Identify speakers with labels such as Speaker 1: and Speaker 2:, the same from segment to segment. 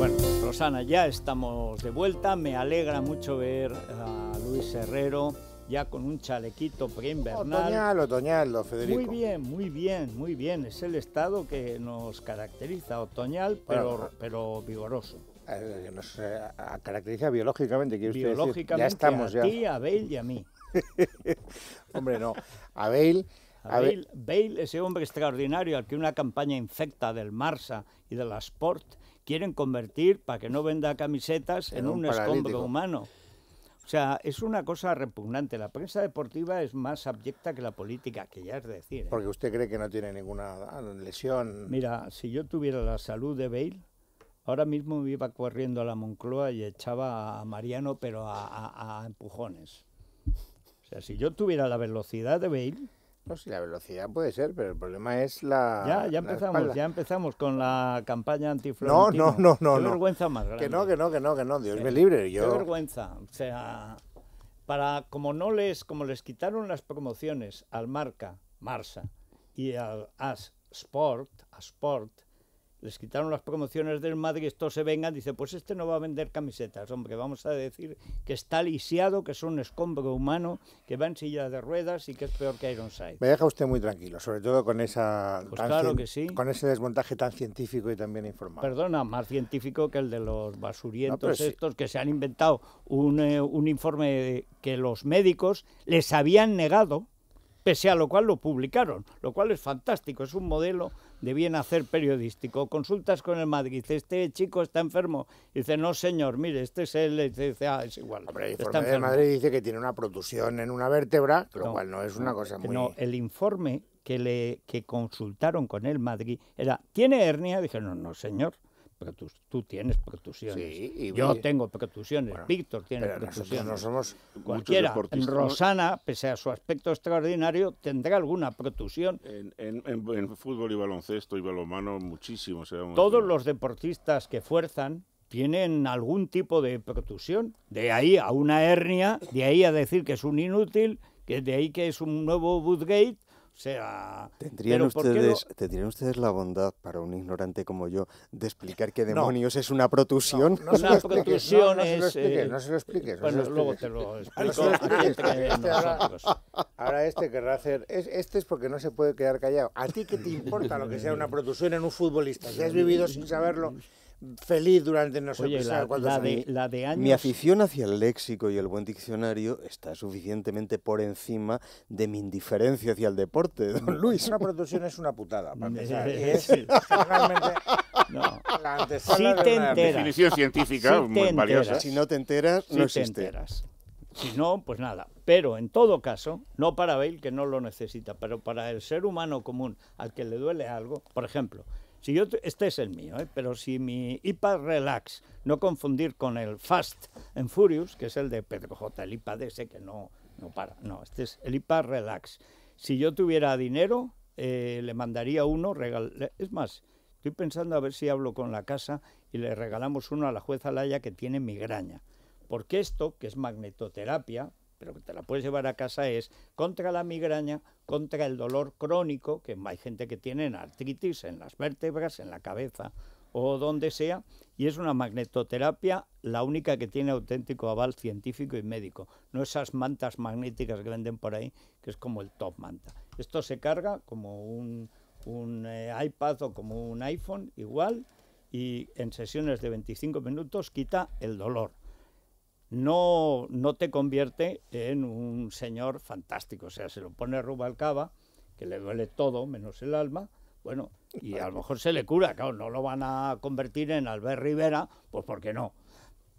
Speaker 1: Bueno, Rosana, ya estamos de vuelta. Me alegra mucho ver a Luis Herrero ya con un chalequito preinvernal. Otoñal, otoñal, Federico. Muy bien, muy bien, muy bien. Es el estado que nos caracteriza, otoñal, pero, eh, pero vigoroso. Eh, nos
Speaker 2: caracteriza biológicamente, quiero biológicamente, estamos a ti,
Speaker 1: a Bale y a mí. Hombre, no. A Bale... Bale, ese hombre extraordinario al que una campaña infecta del Marsa y de la Sport quieren convertir para que no venda camisetas en, un, escombro humano. O sea, es una cosa repugnante. La prensa deportiva es más abyecta que la política, que ya es decir. ¿eh?
Speaker 2: Porque usted cree que no tiene ninguna
Speaker 1: lesión. Mira, si yo tuviera la salud de Bale, ahora mismo me iba corriendo a la Moncloa y echaba a Mariano, pero a, a empujones. O sea, si yo tuviera la velocidad de Bale, no, si la velocidad puede ser, pero el problema es la. Ya, ya empezamos, ya empezamos con la campaña antiflora. No, no, no, no. Qué vergüenza más grande. Que no, que no, que no, que no, Dios me libre. Yo... Qué vergüenza. O sea, para, como no les, como les quitaron las promociones al Marca, Marsa, y al As Sport, les quitaron las promociones del Madrid, esto se vengan, dice, pues este no va a vender camisetas, hombre, vamos a decir que está lisiado, que es un escombro humano, que va en silla de ruedas y que es peor que Ironside.
Speaker 2: Me deja usted muy tranquilo, sobre todo con esa pues con ese desmontaje tan científico y también informado.
Speaker 1: Perdona, más científico que el de los basurientos estos que se han inventado un eh, informe que los médicos les habían negado pese a lo cual lo publicaron, lo cual es fantástico, es un modelo de bien hacer periodístico. Consultas con el Madrid, este chico está enfermo, dice, no señor, mire, este es él, dice, ah, es igual. el informe de Madrid dice que tiene una protusión en una
Speaker 2: vértebra,
Speaker 1: lo cual no es una cosa muy... No, el informe que, le, que consultaron con el Madrid era, ¿tiene hernia? dije no, no señor tú tienes protusiones, yo tengo protusiones, Víctor tiene protusiones, No somos Cualquiera. Rosana, pese a su aspecto extraordinario, tendrá alguna protusión. En, fútbol y baloncesto y balonmano, muchísimo. Todos los deportistas que fuerzan tienen algún tipo de protusión, De ahí a una hernia, de ahí a decir que es un inútil, que de ahí que es un nuevo Woodgate sea... ¿Tendrían ustedes,
Speaker 3: ¿Tendrían ustedes la bondad para un ignorante como yo de explicar qué demonios es una protusión? Eh, no, se lo expliques, no, se lo Bueno, luego te lo explico. Este
Speaker 2: ahora, este, querrá hacer... Es, este es porque no se puede quedar callado. ¿A ti qué te importa lo que sea una protusión en un futbolista? Si has vivido sin saberlo feliz durante no sé pues, cuántos de, años... Mi
Speaker 3: afición hacia el léxico y el buen diccionario está suficientemente por encima de mi indiferencia hacia el deporte, don Luis. Una producción es una putada, para
Speaker 1: La
Speaker 3: definición científica muy valiosa. Si
Speaker 1: no te enteras, no existe. enteras. Si no, pues nada. Pero en todo caso, no para Bale, que no lo necesita, pero para el ser humano común al que le duele algo, por ejemplo, si yo, este es el mío, ¿eh? pero si mi IPA Relax, no confundir con el Fast en Furious, que es el de Pedro J, el IPA de ese que no, no para. No, este es el IPA Relax. Si yo tuviera dinero, eh, le mandaría uno, es más, estoy pensando a ver si hablo con la casa y le regalamos uno a la jueza Laya que tiene migraña. Porque esto, que es magnetoterapia, pero que te la puedes llevar a casa es contra la migraña, contra el dolor crónico, que hay gente que tiene artritis en las vértebras, en la cabeza o donde sea, y es una magnetoterapia la única que tiene auténtico aval científico y médico, no esas mantas magnéticas que venden por ahí, que es como el top manta. Esto se carga como un, eh, iPad o como un iPhone igual y en sesiones de 25 minutos quita el dolor no, no te convierte en un señor fantástico. O sea, se lo pone Rubalcaba, que le duele todo menos el alma, bueno, y a lo mejor se le cura, claro, no lo van a convertir en Albert Rivera, pues por qué no.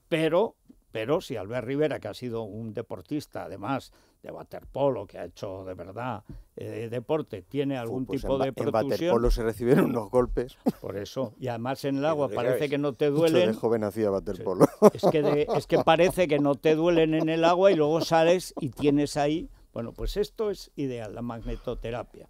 Speaker 1: Pero, pero si Albert Rivera, que ha sido un deportista además de waterpolo, que ha hecho de verdad eh, deporte, tiene algún pues tipo de protusión. En waterpolo
Speaker 3: se recibieron unos
Speaker 1: golpes. Por eso. Y además en el agua parece que no te duelen. Yo de
Speaker 3: joven hacía waterpolo. Es que, es que
Speaker 1: parece que no te duelen en el agua y luego sales y tienes ahí... Bueno, pues esto es ideal, la magnetoterapia.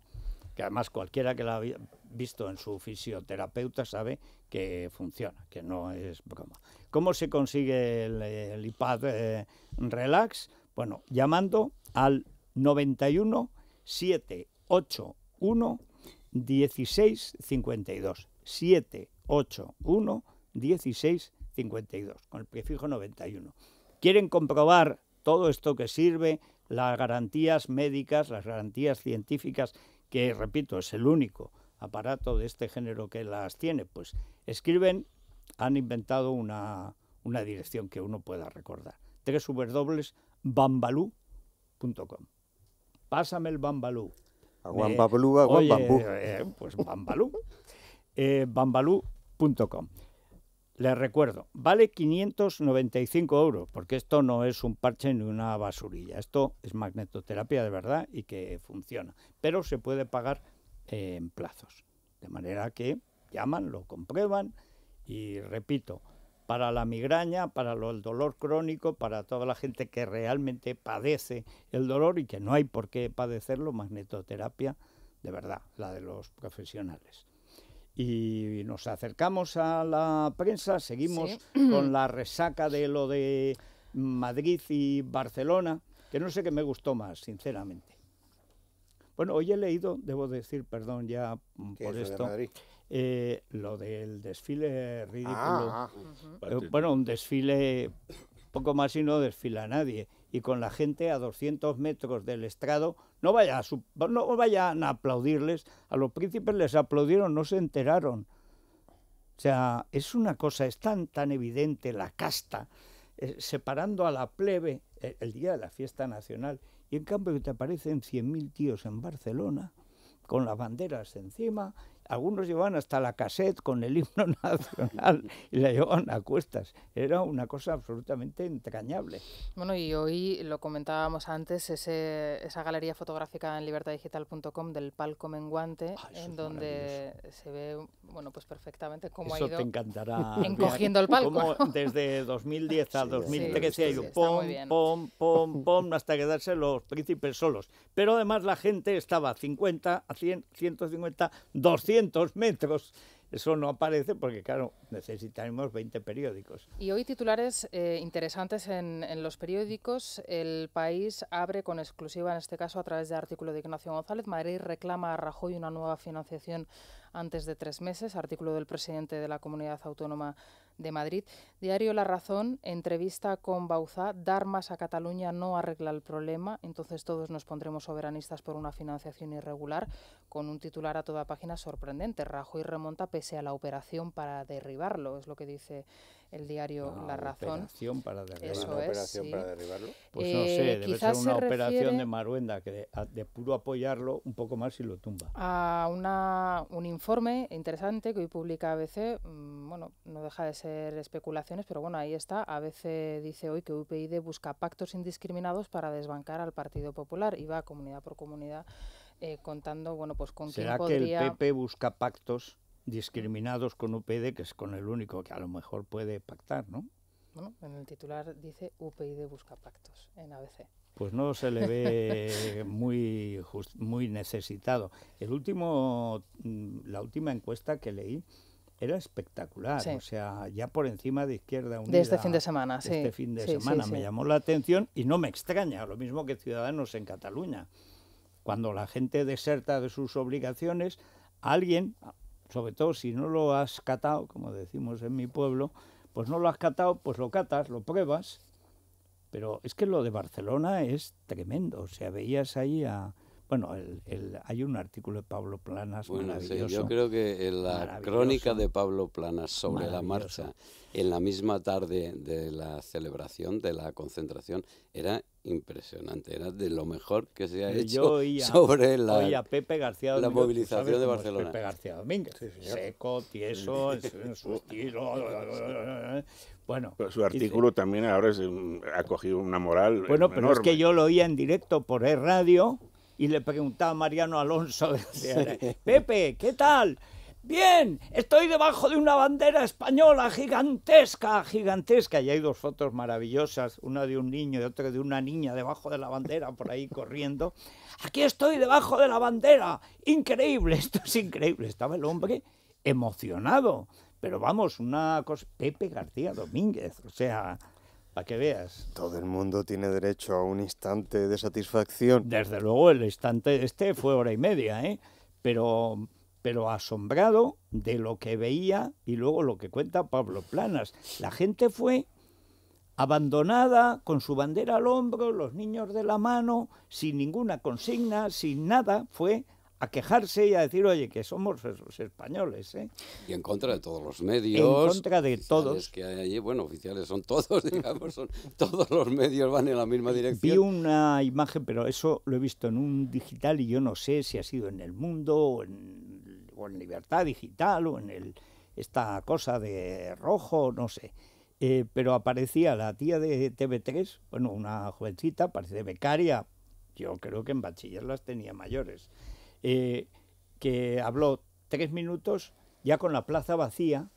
Speaker 1: Que además cualquiera que la haya visto en su fisioterapeuta sabe que funciona, que no es broma. ¿Cómo se consigue el, iPad eh, Relax? Bueno, llamando al 91 1, 16, 52. 781 1, 16, 52. con el prefijo 91. ¿Quieren comprobar todo esto que sirve? Las garantías médicas, las garantías científicas, que repito, es el único aparato de este género que las tiene, pues escriben, han inventado una, dirección que uno pueda recordar. Tres dobles, bambalú Pásame el bambalú. A eh, eh, pues bambalú. Eh, bambalú.com. Les recuerdo, vale 595 euros, porque esto no es un parche ni una basurilla. Esto es magnetoterapia de verdad y que funciona. Pero se puede pagar en plazos. De manera que llaman, lo comprueban y repito, para la migraña, para lo, el dolor crónico, para toda la gente que realmente padece el dolor y que no hay por qué padecerlo, magnetoterapia de verdad, la de los profesionales. Y nos acercamos a la prensa, seguimos con la resaca de lo de Madrid y Barcelona, que no sé qué me gustó más, sinceramente. Bueno, hoy he leído, debo decir, perdón ya por esto. Eh, lo del desfile ridículo. Ah, ah. Eh, bueno, un desfile poco más y no desfila nadie. Y con la gente a 200 metros del estrado, no, vaya no vayan a aplaudirles. A los príncipes les aplaudieron, no se enteraron. O sea, es una cosa, es tan, tan evidente la casta, eh, separando a la plebe el, día de la fiesta nacional. Y en cambio que te aparecen 100.000 tíos en Barcelona, con las banderas encima algunos llevaban hasta la cassette con el himno nacional y la llevaban a cuestas. Era una cosa absolutamente entrañable.
Speaker 4: Bueno, y hoy lo comentábamos antes, ese, esa galería fotográfica en libertadigital.com del palco menguante, ah, en donde se ve bueno, pues perfectamente cómo ha ido encogiendo el palco.
Speaker 1: desde 2010 a 2013 ha ido pom, pom, pom, hasta quedarse los príncipes solos. Pero además la gente estaba 50, a 100, 150, 200 metros. Eso no aparece porque, claro, necesitaremos 20 periódicos.
Speaker 4: Y hoy titulares eh, interesantes en, en, los periódicos. El país abre con exclusiva, en este caso a través de artículo de Ignacio González, Madrid reclama a Rajoy una nueva financiación antes de tres meses, artículo del presidente de la comunidad autónoma de Madrid. Diario La Razón, entrevista con Bauzá, dar más a Cataluña no arregla el problema, entonces todos nos pondremos soberanistas por una financiación irregular, con un titular a toda página sorprendente, Rajoy remonta pese a la operación para derribarlo, es lo que dice el diario ah, La Razón. Operación para derribarlo. ¿Una operación para
Speaker 1: derribarlo? Pues no sé, eh, debe ser una operación de Maruenda, que de, puro apoyarlo un poco más y lo tumba.
Speaker 4: A una, un informe interesante que hoy publica ABC, mm, bueno, no deja de ser especulaciones, pero bueno, ahí está. ABC dice hoy que UPyD busca pactos indiscriminados para desbancar al Partido Popular y va comunidad por comunidad eh, contando, bueno, pues con quién podría... que el
Speaker 1: PP busca pactos discriminados con UPyD, que es con el único que a lo mejor puede pactar, ¿no?
Speaker 4: Bueno, en el titular dice UPyD busca pactos en ABC.
Speaker 1: Pues no se le ve muy, muy necesitado. El último, mm, la última encuesta que leí era espectacular, o sea, ya por encima de Izquierda Unida. De este fin de semana, este sí. Este fin de semana me llamó la atención y no me extraña, lo mismo que Ciudadanos en Cataluña. Cuando la gente deserta de sus obligaciones, alguien, sobre todo si no lo has catado, como decimos en mi pueblo, pues no lo has catado, pues lo catas, lo pruebas. Pero es que lo de Barcelona es tremendo. O sea, veías ahí a... Bueno, hay un artículo de Pablo Planas bueno, yo
Speaker 5: creo que la crónica de Pablo Planas sobre la marcha, en la misma tarde de la celebración, de la concentración, era impresionante, era de lo mejor que se ha hecho sobre la, oía Pepe García la movilización de Barcelona. Pepe
Speaker 1: García Domínguez, seco, tieso, en su Bueno, su artículo también
Speaker 6: ahora ha cogido una moral. Bueno, pero es que yo lo oía en directo por E Radio
Speaker 1: y le preguntaba a Mariano Alonso, Pepe, ¿qué tal? Bien, estoy debajo de una bandera española gigantesca, gigantesca. Y hay dos fotos maravillosas, una de un niño y otra de una niña debajo de la bandera, por ahí corriendo. Aquí estoy debajo de la bandera. Increíble, esto es increíble. Estaba el hombre emocionado. Pero vamos, una cosa... Pepe García Domínguez, o sea, para que veas.
Speaker 3: Todo el mundo tiene derecho a un instante de satisfacción. Desde
Speaker 1: luego, el instante este fue hora y media, ¿eh? Pero pero asombrado de lo que veía y luego lo que cuenta Pablo Planas. La gente fue abandonada, con su bandera al hombro, los niños de la mano, sin ninguna consigna, sin nada, fue a quejarse y a decir, oye, que somos esos españoles. ¿eh?
Speaker 5: Y en contra de todos los medios. En contra de todos. que hay allí, bueno, oficiales son todos, digamos, todos los medios van en la misma dirección. Vi
Speaker 1: una imagen, pero eso lo he visto en un digital y yo no sé si ha sido en el mundo o en o en Libertad Digital, o en el, esta cosa de rojo, no sé. Eh, pero aparecía la tía de TV3, bueno, una jovencita, parece becaria, yo creo que en bachiller las tenía mayores, eh, que habló tres minutos ya con la plaza vacía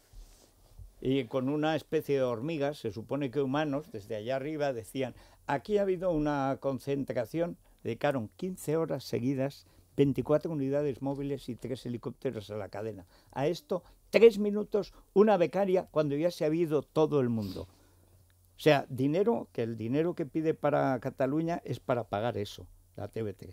Speaker 1: y con una especie de hormigas, se supone que humanos, desde allá arriba decían, aquí ha habido una concentración, dedicaron 15 horas seguidas 24 unidades móviles y tres helicópteros a la cadena. A esto, tres minutos, una becaria, cuando ya se ha ido todo el mundo. O sea, dinero, que el dinero que pide para Cataluña es para pagar eso, la TV3.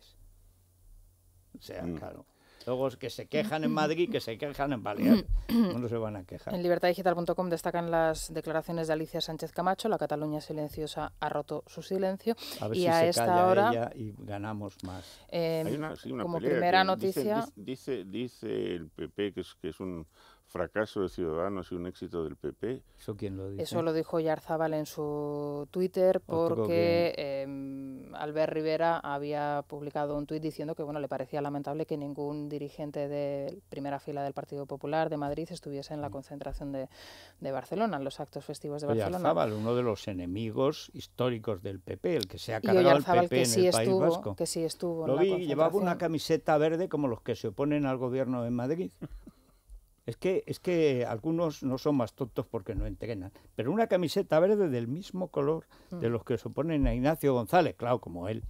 Speaker 1: O sea, mm. claro. Luego que se quejan en Madrid, que se quejan en Baleares. No se van a quejar. En
Speaker 4: libertaddigital.com destacan las declaraciones de Alicia Sánchez Camacho. La Cataluña silenciosa ha roto su silencio. A ver y si a se esta calla hora.
Speaker 6: Ella y ganamos más. como primera noticia. dice, dice, el PP que es, que es un fracaso de Ciudadanos y un éxito del PP. ¿Eso quién lo Eso lo
Speaker 4: dijo Yarzábal en su Twitter porque em, Albert Rivera había publicado un tuit diciendo que bueno le parecía lamentable que ningún dirigente de primera fila del Partido Popular de Madrid estuviese en la mm. concentración de, Barcelona, en los actos festivos de Barcelona. Yarzábal,
Speaker 1: uno de los enemigos históricos del PP, el que se ha cargado al PP en sí el estuvo, País Vasco. Que sí estuvo en la llevaba una camiseta verde como los que se oponen al gobierno en Madrid. Es que, es que algunos no son más tontos porque no entrenan. Pero una camiseta verde del mismo color de mm. los que se oponen a Ignacio González, claro, como él.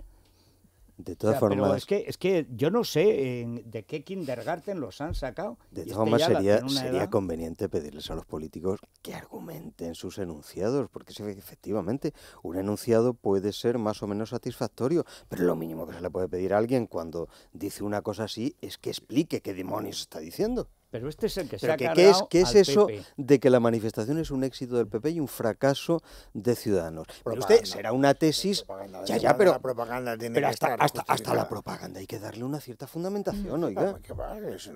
Speaker 1: De
Speaker 3: todas formas. es
Speaker 1: que, es que yo no sé eh, de qué kindergarten los han sacado. De todas este formas, sería, sería
Speaker 3: conveniente pedirles a los políticos que
Speaker 1: argumenten
Speaker 3: sus enunciados, porque efectivamente un enunciado puede ser más o menos satisfactorio, pero lo mínimo que se le puede pedir a alguien cuando dice una cosa así es que explique qué demonios está diciendo.
Speaker 1: Pero este es el que se ha
Speaker 3: cargado ¿Qué es, qué es eso de que la manifestación es un éxito del PP y un fracaso de Ciudadanos? usted será una tesis... Ya, ya, pero... propaganda hasta, hasta, la propaganda
Speaker 1: hay que darle una cierta fundamentación, ah, oiga.
Speaker 3: Pues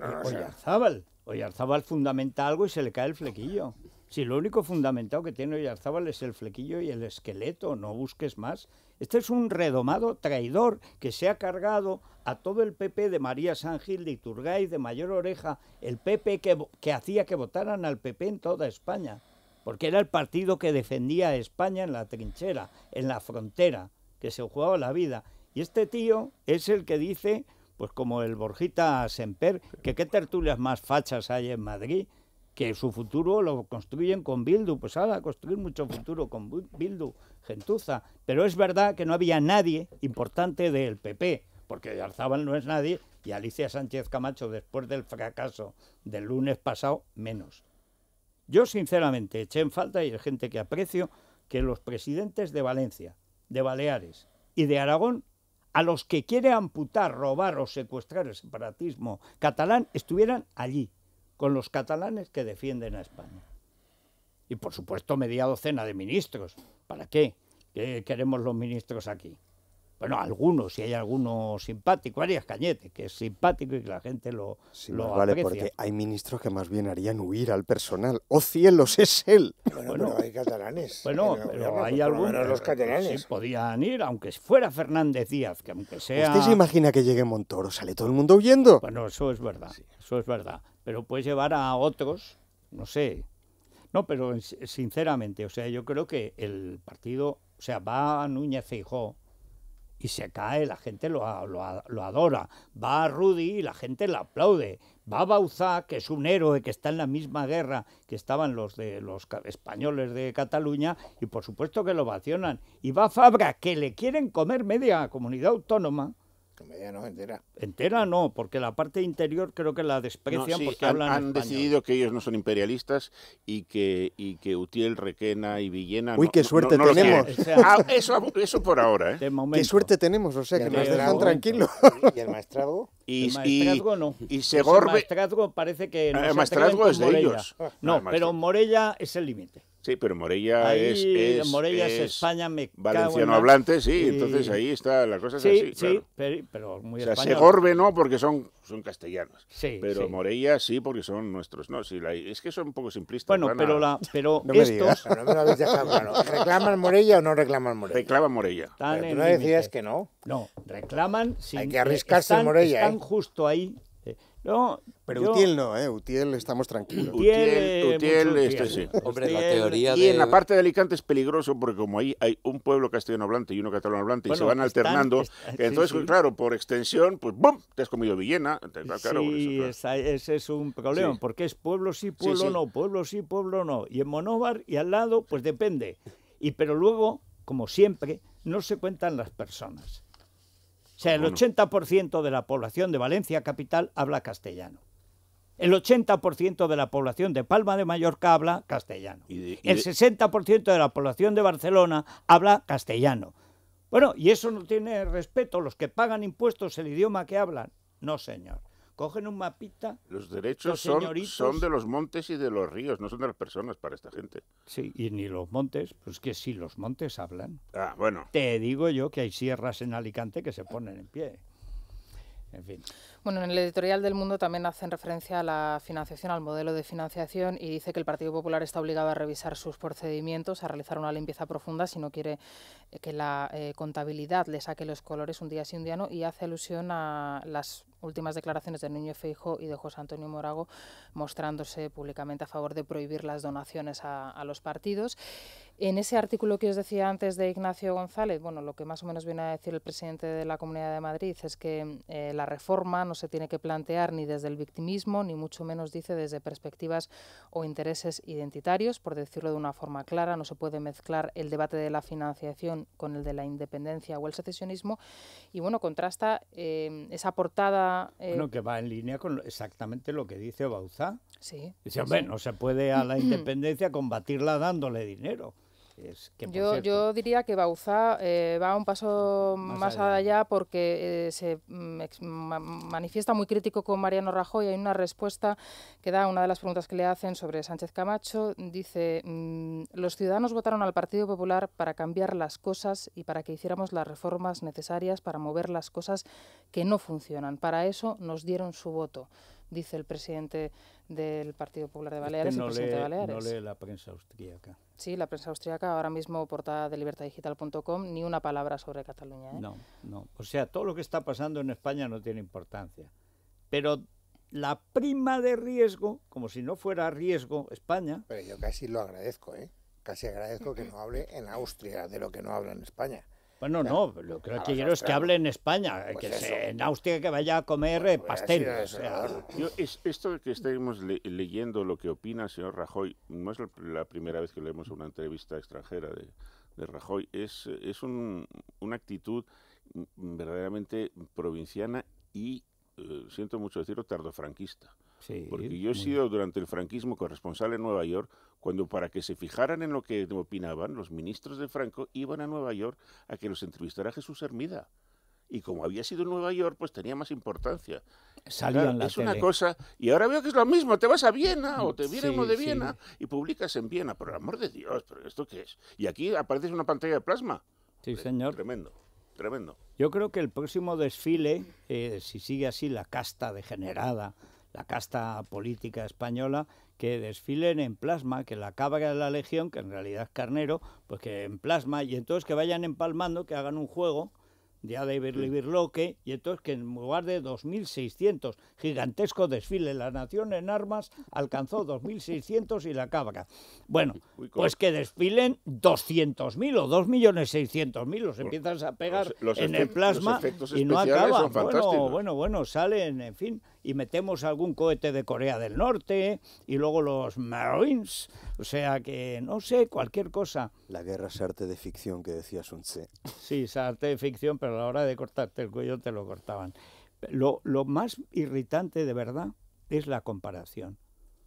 Speaker 1: eh, Oyarzabal fundamenta algo y se le cae el flequillo. Si lo único fundamentado que tiene Oyarzábal es el flequillo y el esqueleto, no busques más. Este es un redomado traidor que se ha cargado a todo el PP de María San Gil, de Iturgay, de Mayor Oreja, el PP que, que hacía que votaran al PP en toda España, porque era el partido que defendía a España en la trinchera, en la frontera, que se jugaba la vida. Y este tío es el que dice, pues como el Borjita Semper, que qué tertulias más fachas hay en Madrid, que su futuro lo construyen con Bildu. Pues ahora construir mucho futuro con Bildu, gentuza. Pero es verdad que no había nadie importante del PP, porque Arzabal no es nadie y Alicia Sánchez Camacho, después del fracaso del lunes pasado, menos. Yo sinceramente eché en falta, y hay gente que aprecio, que los presidentes de Valencia, de Baleares y de Aragón a los que quiere amputar, robar o secuestrar el separatismo catalán estuvieran allí con los catalanes que defienden a España. Y por supuesto media docena de ministros. ¿Para qué? ¿Qué queremos los ministros aquí? Bueno, algunos, si hay alguno simpático, Arias Cañete, que es simpático y que la gente lo, vale, porque
Speaker 3: hay ministros que más bien harían huir al personal. ¡Oh cielos, es él!
Speaker 1: Bueno, hay catalanes. Bueno, pero, hay algunos. Sí, podían ir, aunque fuera Fernández Díaz, que aunque sea... ¿Usted se
Speaker 3: imagina que llegue Montoro? ¿Sale todo el mundo huyendo?
Speaker 1: Bueno, eso es verdad, eso es verdad pero puedes llevar a otros, no sé. No, pero sinceramente, o sea, yo creo que el partido, o sea, va a Núñez Feijó y se cae, la gente lo, lo, adora. Va a Rudy y la gente le aplaude. Va a Bauzá, que es un héroe, que está en la misma guerra que estaban los, de, los españoles de Cataluña, y por supuesto que lo vacionan. Y va a Fabra, que le quieren comer media comunidad autónoma Media no, entera. Entera no, porque la parte interior creo que la desprecian porque han, hablan Han decidido
Speaker 6: que ellos no son imperialistas y que, y que Utiel, Requena y Villena... Uy, qué suerte tenemos. Ah, eso, eso, por ahora, ¿eh? Qué
Speaker 3: suerte tenemos, o sea, que nos dejan tranquilos.
Speaker 1: ¿Y el maestrado? Y, el maestrazgo no. Y Segorbe... El maestrazgo parece que... No ah, ah, el maestrazgo es de ellos. No, pero
Speaker 6: Morella es el límite. Sí, pero Morella es, Morella es, España, Valenciano hablante, sí, entonces ahí está la cosa. sí, así, sí,
Speaker 1: pero, muy O sea,
Speaker 6: no, porque son, son castellanos. Sí, pero Morella sí, porque son nuestros. No, sí, es que son un poco simplistas. Bueno, pero, la, pero no ¿Reclaman Morella
Speaker 2: o no reclaman Morella? Reclaman Morella.
Speaker 6: tú no decías que no. No,
Speaker 1: reclaman. Sin,
Speaker 2: Hay que arriscarse
Speaker 1: están, Morella. Están ¿eh? justo ahí no, pero Utiel
Speaker 6: no, ¿eh? Utiel estamos tranquilos. Utiel, Utiel, este sí. Hombre, la teoría Y en la parte de Alicante es peligroso porque como ahí hay un pueblo castellano hablante y uno catalán hablante y se van alternando, entonces, claro, por extensión, pues ¡bum! Te has comido Villena. Claro,
Speaker 1: ese es un problema porque es pueblo sí, pueblo no, pueblo sí, pueblo no. Y en Monóvar y al lado, pues depende. Y pero luego, como siempre, no se cuentan las personas. O sea, el 80% de la población de Valencia capital habla castellano. El 80% de la población de Palma de Mallorca habla castellano. el 60% de la población de Barcelona habla castellano. Bueno, y eso no tiene respeto. Los que pagan impuestos el idioma
Speaker 6: que hablan. No, señor cogen un mapita. Los derechos son, son, de los montes y de los ríos, no son de las personas para esta gente.
Speaker 1: Sí, y ni los montes, pues que si los montes hablan. Ah, bueno. Te digo yo que hay sierras en Alicante que se ponen en pie en
Speaker 4: Bueno, en el editorial del Mundo también hacen referencia a la financiación, al modelo de financiación y dice que el Partido Popular está obligado a revisar sus procedimientos, a realizar una limpieza profunda si no quiere eh, que la eh, contabilidad le saque los colores un día sí, un día no, y hace alusión a las últimas declaraciones de Niño Feijo y de José Antonio Morago mostrándose públicamente a favor de prohibir las donaciones a los partidos. En ese artículo que os decía antes de Ignacio González, bueno, lo que más o menos viene a decir el presidente de la Comunidad de Madrid es que eh, la reforma no se tiene que plantear ni desde el victimismo, ni mucho menos, dice, desde perspectivas o intereses identitarios, por decirlo de una forma clara, no se puede mezclar el debate de la financiación con el de la independencia o el secesionismo. Y bueno, contrasta eh, esa portada... Eh, bueno, que
Speaker 1: va en línea con exactamente lo que dice Bauzá. Sí. Dice, hombre, no se puede a la independencia combatirla dándole dinero yo,
Speaker 4: diría que Bauzá eh, va un paso más, allá. porque eh, se mm, manifiesta muy crítico con Mariano Rajoy. Hay una respuesta que da una de las preguntas que le hacen sobre Sánchez Camacho. Dice, mm, los ciudadanos votaron al Partido Popular para cambiar las cosas y para que hiciéramos las reformas necesarias para mover las cosas que no funcionan. Para eso nos dieron su voto, dice el presidente del Partido Popular de Baleares no presidente de Baleares. No lee
Speaker 1: la prensa austríaca.
Speaker 4: Sí, la prensa austríaca, ahora mismo portada de libertadigital.com, ni una palabra sobre Cataluña. ¿eh? No,
Speaker 1: no. O sea, todo lo que está pasando en España no tiene importancia. Pero la prima de riesgo, como si no fuera riesgo España. Pero yo casi lo agradezco, ¿eh? Casi agradezco que no hable en Austria de lo que no habla en España bueno, no, lo que quiero es que hable en España, que pues en Austria que vaya a comer eh, pues pasteles.
Speaker 6: esto que estamos leyendo, lo que opina el señor Rajoy, no es la primera vez que leemos una entrevista extranjera de, Rajoy, es, es una actitud verdaderamente provinciana y, eh, siento mucho decirlo, tardofranquista. Porque yo he sido durante el franquismo corresponsal en Nueva York, cuando para que se fijaran en lo que opinaban, los ministros de Franco iban a Nueva York a que los entrevistara Jesús Hermida. Y como había sido en Nueva York, pues tenía más importancia. salían es una cosa, y ahora veo que es lo mismo, te vas a Viena o te viene uno de Viena y publicas en Viena, por el amor de Dios, pero ¿esto qué es? Y aquí aparece una pantalla de plasma. Sí, señor. Tremendo, tremendo.
Speaker 1: Yo creo que el próximo desfile, eh, si sigue así la casta degenerada la casta política española, que desfilen en plasma, que la cabra de la Legión, que en realidad es carnero, pues que en plasma, y entonces que vayan empalmando, que hagan un juego de Ada y y entonces que en lugar de 2.600, gigantesco desfile, la nación en armas alcanzó 2.600 y la cabra... Bueno, pues que desfilen 200.000 o 2.600.000, los empiezas a pegar en el plasma y no acaba. Bueno, bueno, bueno, salen, en fin y metemos algún cohete de Corea del Norte y luego los Marines. O sea que, no sé, cualquier cosa.
Speaker 3: La guerra es arte de ficción que decía un Tse.
Speaker 1: Sí, es arte de ficción, pero a la hora de cortarte el cuello te lo cortaban. Lo, lo más irritante de verdad es la comparación.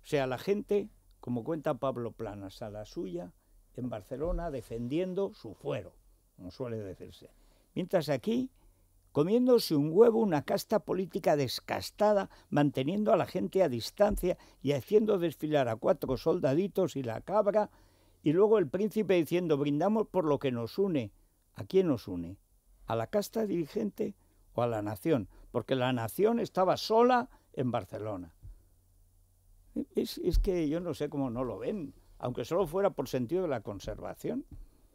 Speaker 1: O sea, la gente, como cuenta Pablo Planas, a la suya, en Barcelona defendiendo su fuero, como suele decirse. Mientras aquí comiéndose un huevo una casta política descastada, manteniendo a la gente a distancia y haciendo desfilar a cuatro soldaditos y la cabra, y luego el príncipe diciendo brindamos por lo que nos une. ¿A quién nos une? ¿A la casta dirigente o a la nación? Porque la nación estaba sola en Barcelona. Es, que yo no sé cómo no lo ven, aunque solo fuera por sentido de la conservación.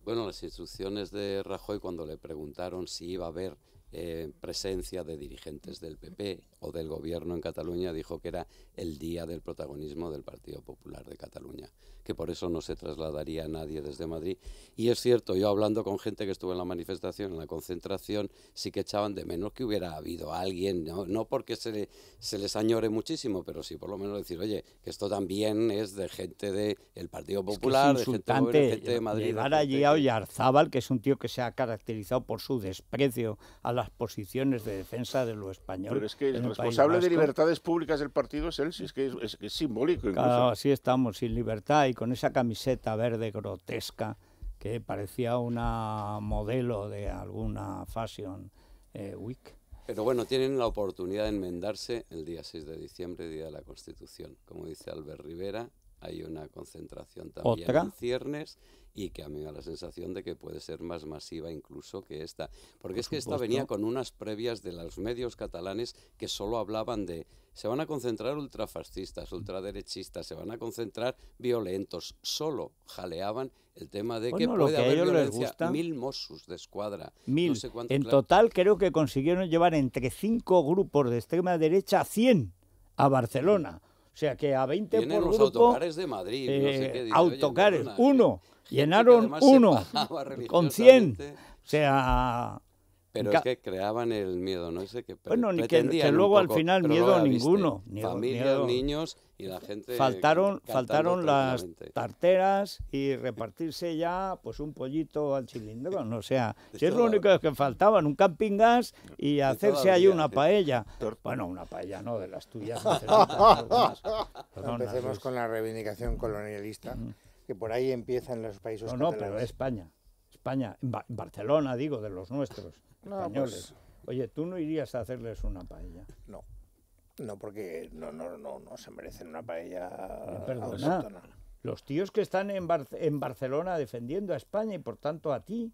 Speaker 5: Bueno, las instrucciones de Rajoy cuando le preguntaron si iba a haber eh, presencia de dirigentes del PP del gobierno en Cataluña dijo que era el día del protagonismo del Partido Popular de Cataluña, que por eso no se trasladaría a nadie desde Madrid. Y es cierto, yo hablando con gente que estuvo en la manifestación, en la concentración, sí que echaban de menos que hubiera habido alguien, no, no porque se, se les añore muchísimo, pero sí por lo menos decir, oye, que esto también es de gente del el Partido Popular, es de, Madrid. Llevar allí
Speaker 1: a Oyarzábal, que es un tío que se ha caracterizado por su desprecio a las posiciones de defensa de lo español. Pero es que responsable de libertades
Speaker 6: públicas del partido es él, si es que es, simbólico. Claro, así
Speaker 1: estamos, sin libertad y con esa camiseta verde grotesca que parecía una modelo de alguna fashion eh, week.
Speaker 5: Pero bueno, tienen la oportunidad de enmendarse el día 6 de diciembre, Día de la Constitución. Como dice Albert Rivera, hay una concentración también en ciernes y que a mí me da la sensación de que puede ser más masiva incluso que esta. Porque es que esta venía con unas previas de los medios catalanes que solo hablaban de se van a concentrar ultrafascistas, ultraderechistas, se van a concentrar violentos. Solo jaleaban el tema de que puede haber violencia. mil Mossos de escuadra. Mil. en total
Speaker 1: creo que consiguieron llevar entre cinco grupos de extrema derecha a 100 a Barcelona. O sea que a 20 Vienen por los autocares
Speaker 5: de Madrid, no sé eh, qué Autocares,
Speaker 1: uno. Llenaron uno
Speaker 5: con 100. O
Speaker 1: sea, pero es
Speaker 3: que
Speaker 5: creaban el miedo, no sé qué. Bueno, ni que, luego al final miedo ninguno. Familias, niños y la gente. Faltaron,
Speaker 1: faltaron las tarteras y repartirse ya pues un pollito al cilindro. O sea, si es lo único que faltaban, un camping gas y hacerse ahí una paella. Bueno, una paella no, de las tuyas. Empecemos con la reivindicación colonialista, que por ahí empiezan los países. No, no, pero España. España, Barcelona digo, de los nuestros, pues españoles. Oye, ¿tú no irías a hacerles una paella? No,
Speaker 2: no, porque no, no, no, no se merecen una paella. Perdona,
Speaker 1: los tíos que están en, en Barcelona defendiendo a España y por tanto a ti,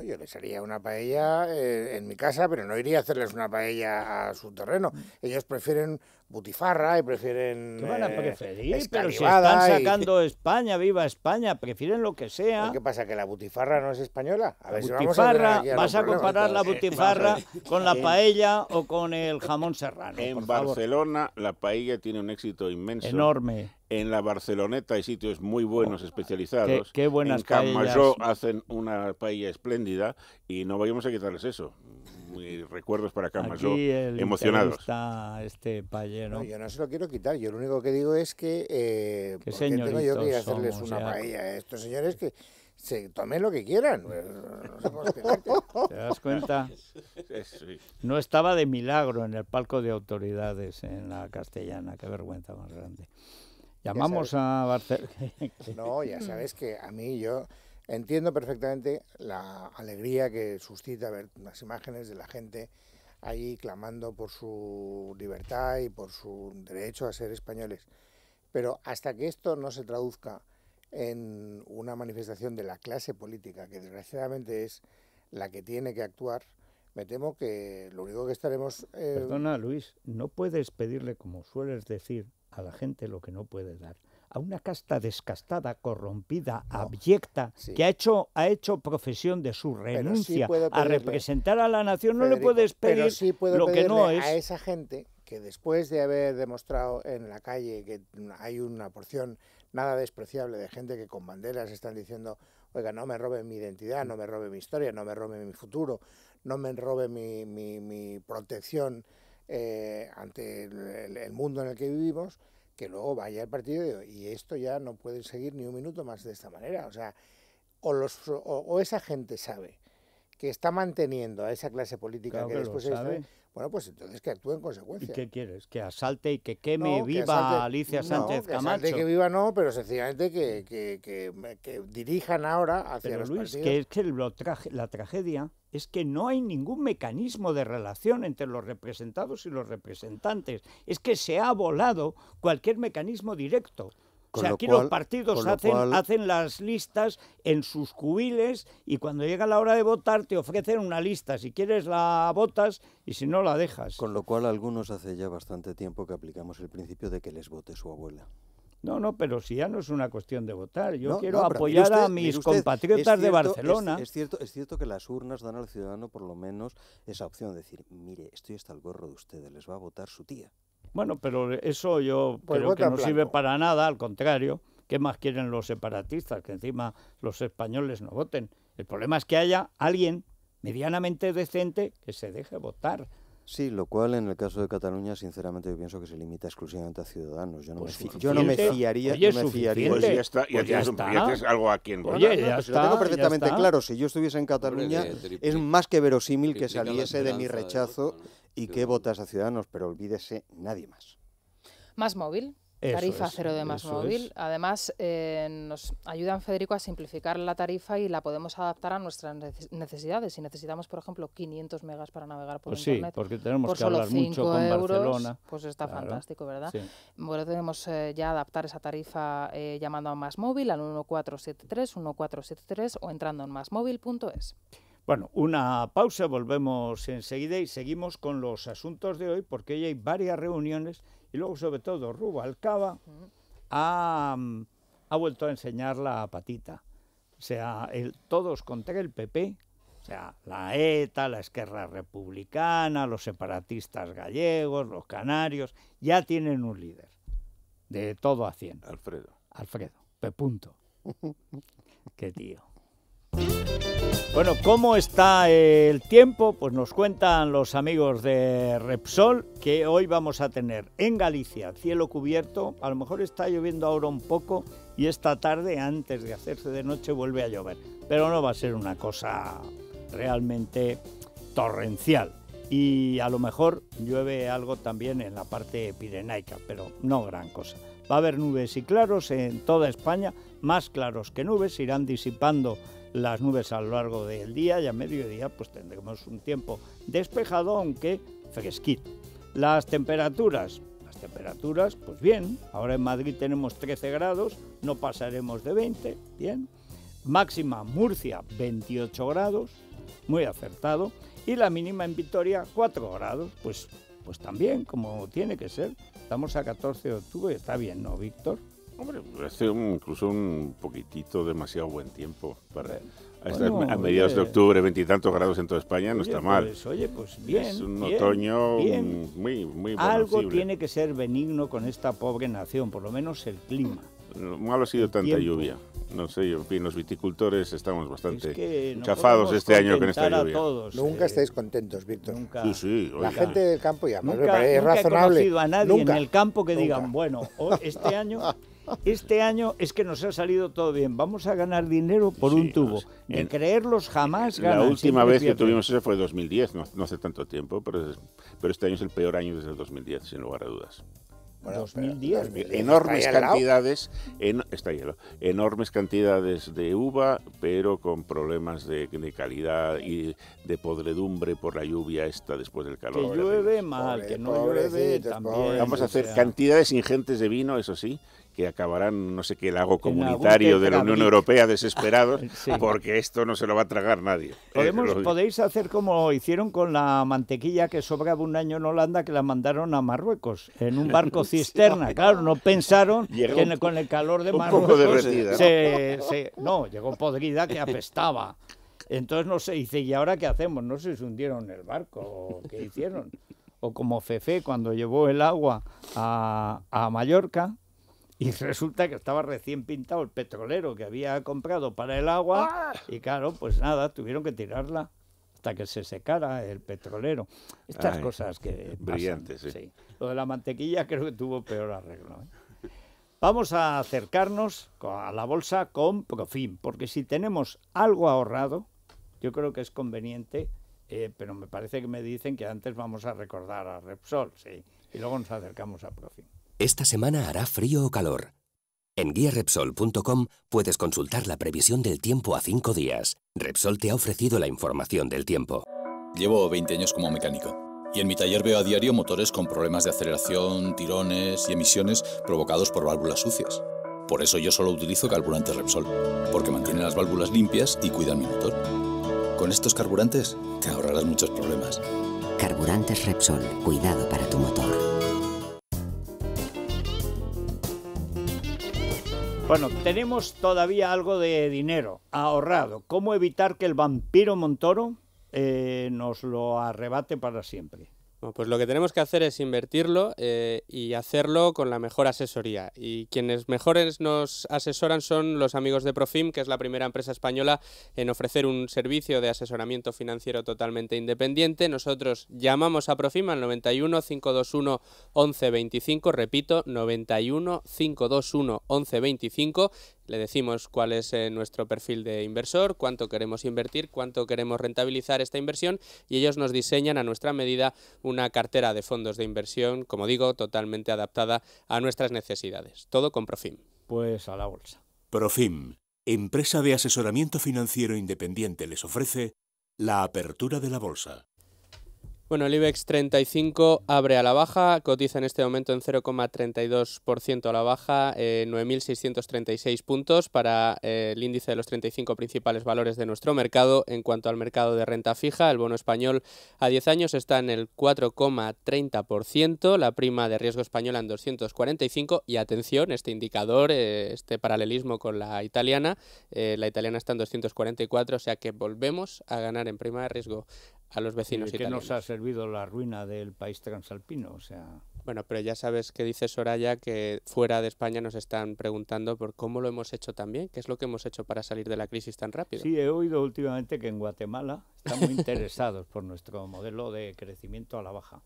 Speaker 1: yo les haría una paella eh, en mi casa, pero no iría a hacerles una paella
Speaker 2: a su terreno. Mm. Ellos prefieren butifarra y prefieren. ¿Qué van a eh, preferir? pero si están sacando
Speaker 1: España, viva España, prefieren lo que sea. ¿Qué pasa? ¿Que la butifarra no es española? butifarra, vamos vas a comparar la butifarra con la paella o con el jamón serrano. En
Speaker 6: Barcelona, la paella tiene un éxito inmenso. Enorme en la Barceloneta hay sitios muy buenos, especializados. Qué, buenas en yo hacen una paella espléndida y no vayamos a quitarles eso. Muy recuerdos para Camayó, emocionados.
Speaker 1: Está este yo no
Speaker 2: se lo quiero quitar. Yo lo único que digo es que eh, tengo yo que hacerles una paella a estos señores que se tomen lo que quieran.
Speaker 3: Pues, ¿Te das
Speaker 1: cuenta? No estaba de milagro en el palco de autoridades en la castellana. Qué vergüenza más grande. Llamamos a Barcelona. no, ya sabes
Speaker 2: que a mí yo entiendo perfectamente la alegría que suscita ver las imágenes de la gente ahí clamando por su libertad y por su derecho a ser españoles. Pero hasta que esto no se traduzca en una manifestación de la clase política, que desgraciadamente es la que tiene que actuar, me temo que lo único que estaremos... Eh, Perdona,
Speaker 1: Luis, no puedes pedirle, como sueles decir, a la gente lo que no puede dar. A una casta descastada, corrompida, abyecta, que ha hecho, ha hecho profesión de su renuncia a representar a la nación, no le puedes pedir lo que no es. A esa
Speaker 2: gente que después de haber demostrado en la calle que hay una porción nada despreciable de gente que con banderas están diciendo, oiga, no me robe mi identidad, no me robe mi historia, no me robe mi futuro, no me robe mi, mi, mi protección eh, ante el, mundo en el que vivimos, que luego vaya el partido y esto ya no puede seguir ni un minuto más de esta manera. O sea, o, esa gente sabe que está manteniendo a esa clase política que, después... Bueno, pues entonces que actúe en consecuencia. ¿Y qué
Speaker 1: quieres? ¿Que asalte y que queme viva Alicia Sánchez no, que que
Speaker 2: viva no, pero sencillamente que, dirijan ahora hacia pero Luis, que es que
Speaker 1: lo la tragedia es que no hay ningún mecanismo de relación entre los representados y los representantes. Es que se ha volado cualquier mecanismo directo o sea, aquí los partidos hacen, las listas en sus cubiles y cuando llega la hora de votar te ofrecen una lista. Si quieres la votas y si no la dejas.
Speaker 3: Con lo cual algunos hace ya bastante tiempo que aplicamos el principio de que les vote su abuela.
Speaker 1: No, no, pero si ya no es una cuestión de votar. Yo quiero apoyar a mis compatriotas de Barcelona. es,
Speaker 3: cierto, es cierto que las urnas dan al ciudadano por lo menos esa opción de decir, mire, estoy hasta el gorro de ustedes, les va a votar su tía.
Speaker 1: Bueno, pero eso yo pues creo que no sirve para nada, al contrario. ¿Qué más quieren los separatistas? Que encima los españoles no voten. El problema es que haya alguien medianamente decente que se deje votar. Sí, lo
Speaker 3: cual en el caso de Cataluña, sinceramente, yo pienso que se limita exclusivamente a ciudadanos. Yo no, me, pues fi yo no me, fiaría. Pues ya pues está, está. algo aquí en Oye, pues Lo tengo perfectamente claro. Si yo estuviese en Cataluña, es más que verosímil que saliese de mi rechazo y que votase a ciudadanos, pero olvídese nadie más.
Speaker 4: Más móvil tarifa cero de más móvil. Además, eh, nos ayudan, Federico, a simplificar la tarifa y la podemos adaptar a nuestras necesidades. Si necesitamos, por ejemplo, 500 megas para navegar por pues Internet, porque tenemos que solo hablar mucho euros, Pues está fantástico, ¿verdad? Bueno, tenemos eh, ya adaptar esa tarifa eh, llamando a más móvil al 1473, 1473 o entrando en másmóvil.es.
Speaker 1: Bueno, una pausa, volvemos enseguida y seguimos con los asuntos de hoy porque hoy hay varias reuniones y luego sobre todo Rubalcaba ha, mm, ha vuelto a enseñar la patita. O sea, todos contra el PP, o sea, la ETA, la Esquerra Republicana, los separatistas gallegos, los canarios, ya tienen un líder. De todo haciendo. Alfredo. Alfredo, P. Punto. Qué tío. Bueno, ¿cómo está el tiempo? Pues nos cuentan los amigos de Repsol que hoy vamos a tener en Galicia cielo cubierto, a lo mejor está lloviendo ahora un poco y esta tarde antes de hacerse de noche vuelve a llover, pero no va a ser una cosa realmente torrencial y a lo mejor llueve algo también en la parte pirenaica, pero no gran cosa. Va a haber nubes y claros en toda España, más claros que nubes, irán disipando las nubes a lo largo del día y a mediodía pues tendremos un tiempo despejado aunque fresquito. Las temperaturas, las temperaturas pues bien, ahora en Madrid tenemos 13 grados, no pasaremos de 20, bien. Máxima Murcia 28 grados, muy acertado, y la mínima en Vitoria 4 grados, pues pues también como tiene que ser. Estamos a 14 de octubre, está bien, ¿no, Víctor? Hombre,
Speaker 6: hace incluso un poquitito demasiado buen tiempo para... a mediados de octubre, veintitantos grados en toda España, no está mal. Pues, pues es un otoño muy, muy Algo tiene
Speaker 1: que ser benigno con esta pobre nación, por lo menos el clima.
Speaker 6: No, ha sido tanta lluvia. No sé, en fin, los viticultores estamos bastante chafados este año con esta lluvia.
Speaker 2: nunca eh, estáis contentos, Víctor. Nunca. la gente del campo
Speaker 3: ya, nunca, es nunca razonable. he conocido a nadie en el
Speaker 1: campo que digan, bueno, este año este año es que nos ha salido todo bien. Vamos a ganar dinero por un tubo. en, creerlos jamás ganamos. La última vez que tuvimos
Speaker 6: eso fue 2010, no, hace tanto tiempo, pero, pero este año es el peor año desde el 2010, sin lugar a dudas.
Speaker 1: 2010, Enormes cantidades,
Speaker 6: en, está hielo, enormes cantidades de uva, pero con problemas de, calidad y de podredumbre por la lluvia esta después del calor. Que
Speaker 1: llueve mal, que no llueve también. Vamos a hacer
Speaker 6: cantidades ingentes de vino, eso sí, que acabarán no sé qué el lago comunitario de la Unión Europea desesperados porque esto no se lo va a tragar nadie. Eh, Podemos,
Speaker 1: podéis hacer como hicieron con la mantequilla que sobraba un año en Holanda que la mandaron a Marruecos en un barco cisterna. Claro, no pensaron que con el calor de Marruecos ¿no? no, llegó podrida que apestaba. Entonces no sé, dice, ¿y ahora qué hacemos? No sé si hundieron el barco o qué hicieron. O como Fefe cuando llevó el agua a, a Mallorca, y resulta que estaba recién pintado el petrolero que había comprado para el agua ah. y claro, pues nada, tuvieron que tirarla hasta que se secara el petrolero. Estas cosas que... Brillantes, pasan, sí. Lo de la mantequilla creo que tuvo peor arreglo. ¿eh? Vamos a acercarnos a la bolsa con Profim, porque si tenemos algo ahorrado, yo creo que es conveniente, eh, pero me parece que me dicen que antes vamos a recordar a Repsol, sí, y luego nos acercamos a Profim. Esta semana hará frío o calor. En guiarepsol.com puedes consultar la previsión del tiempo a 5 días. Repsol te ha ofrecido la información del tiempo. Llevo 20 años como mecánico. Y en mi taller veo a diario
Speaker 5: motores con problemas de aceleración, tirones y emisiones provocados por válvulas sucias. Por eso yo solo utilizo carburantes Repsol, porque mantienen las válvulas limpias y cuidan mi motor.
Speaker 7: Con estos carburantes te ahorrarás muchos problemas. Carburantes Repsol, cuidado para tu motor.
Speaker 1: Bueno, tenemos todavía algo de dinero ahorrado. ¿Cómo evitar que el vampiro Montoro eh, nos lo arrebate para siempre?
Speaker 8: Bueno, pues lo que tenemos que hacer es invertirlo eh, y hacerlo con la mejor asesoría. Y quienes mejores nos asesoran son los amigos de Profim, que es la primera empresa española en ofrecer un servicio de asesoramiento financiero totalmente independiente. Nosotros llamamos a Profim al 91 521 1125, repito, 91 521 1125 le decimos cuál es eh, nuestro perfil de inversor, cuánto queremos invertir, cuánto queremos rentabilizar esta inversión y ellos nos diseñan a nuestra medida una cartera de fondos de inversión, como digo, totalmente adaptada a nuestras necesidades. Todo con Profim. Pues a la bolsa.
Speaker 3: Profim, empresa de asesoramiento financiero independiente, les ofrece la apertura de la bolsa.
Speaker 8: Bueno, el IBEX 35 abre a la baja, cotiza en este momento en 0,32% a la baja, 9.636 eh, puntos para eh, el índice de los 35 principales valores de nuestro mercado. En cuanto al mercado de renta fija, el bono español a 10 años está en el 4,30%, la prima de riesgo española en 245 y atención, este indicador, eh, este paralelismo con la italiana, la italiana está en 244, o sea que volvemos a ganar en prima de riesgo a los vecinos ¿Y qué nos ha
Speaker 1: servido la ruina del país
Speaker 8: transalpino? O sea... Bueno, pero ya sabes que dice Soraya que fuera de España nos están preguntando por cómo lo hemos hecho también, qué es lo que hemos hecho para salir de la crisis tan rápido. Sí,
Speaker 1: he oído últimamente que en Guatemala están muy interesados por nuestro modelo de crecimiento a la baja.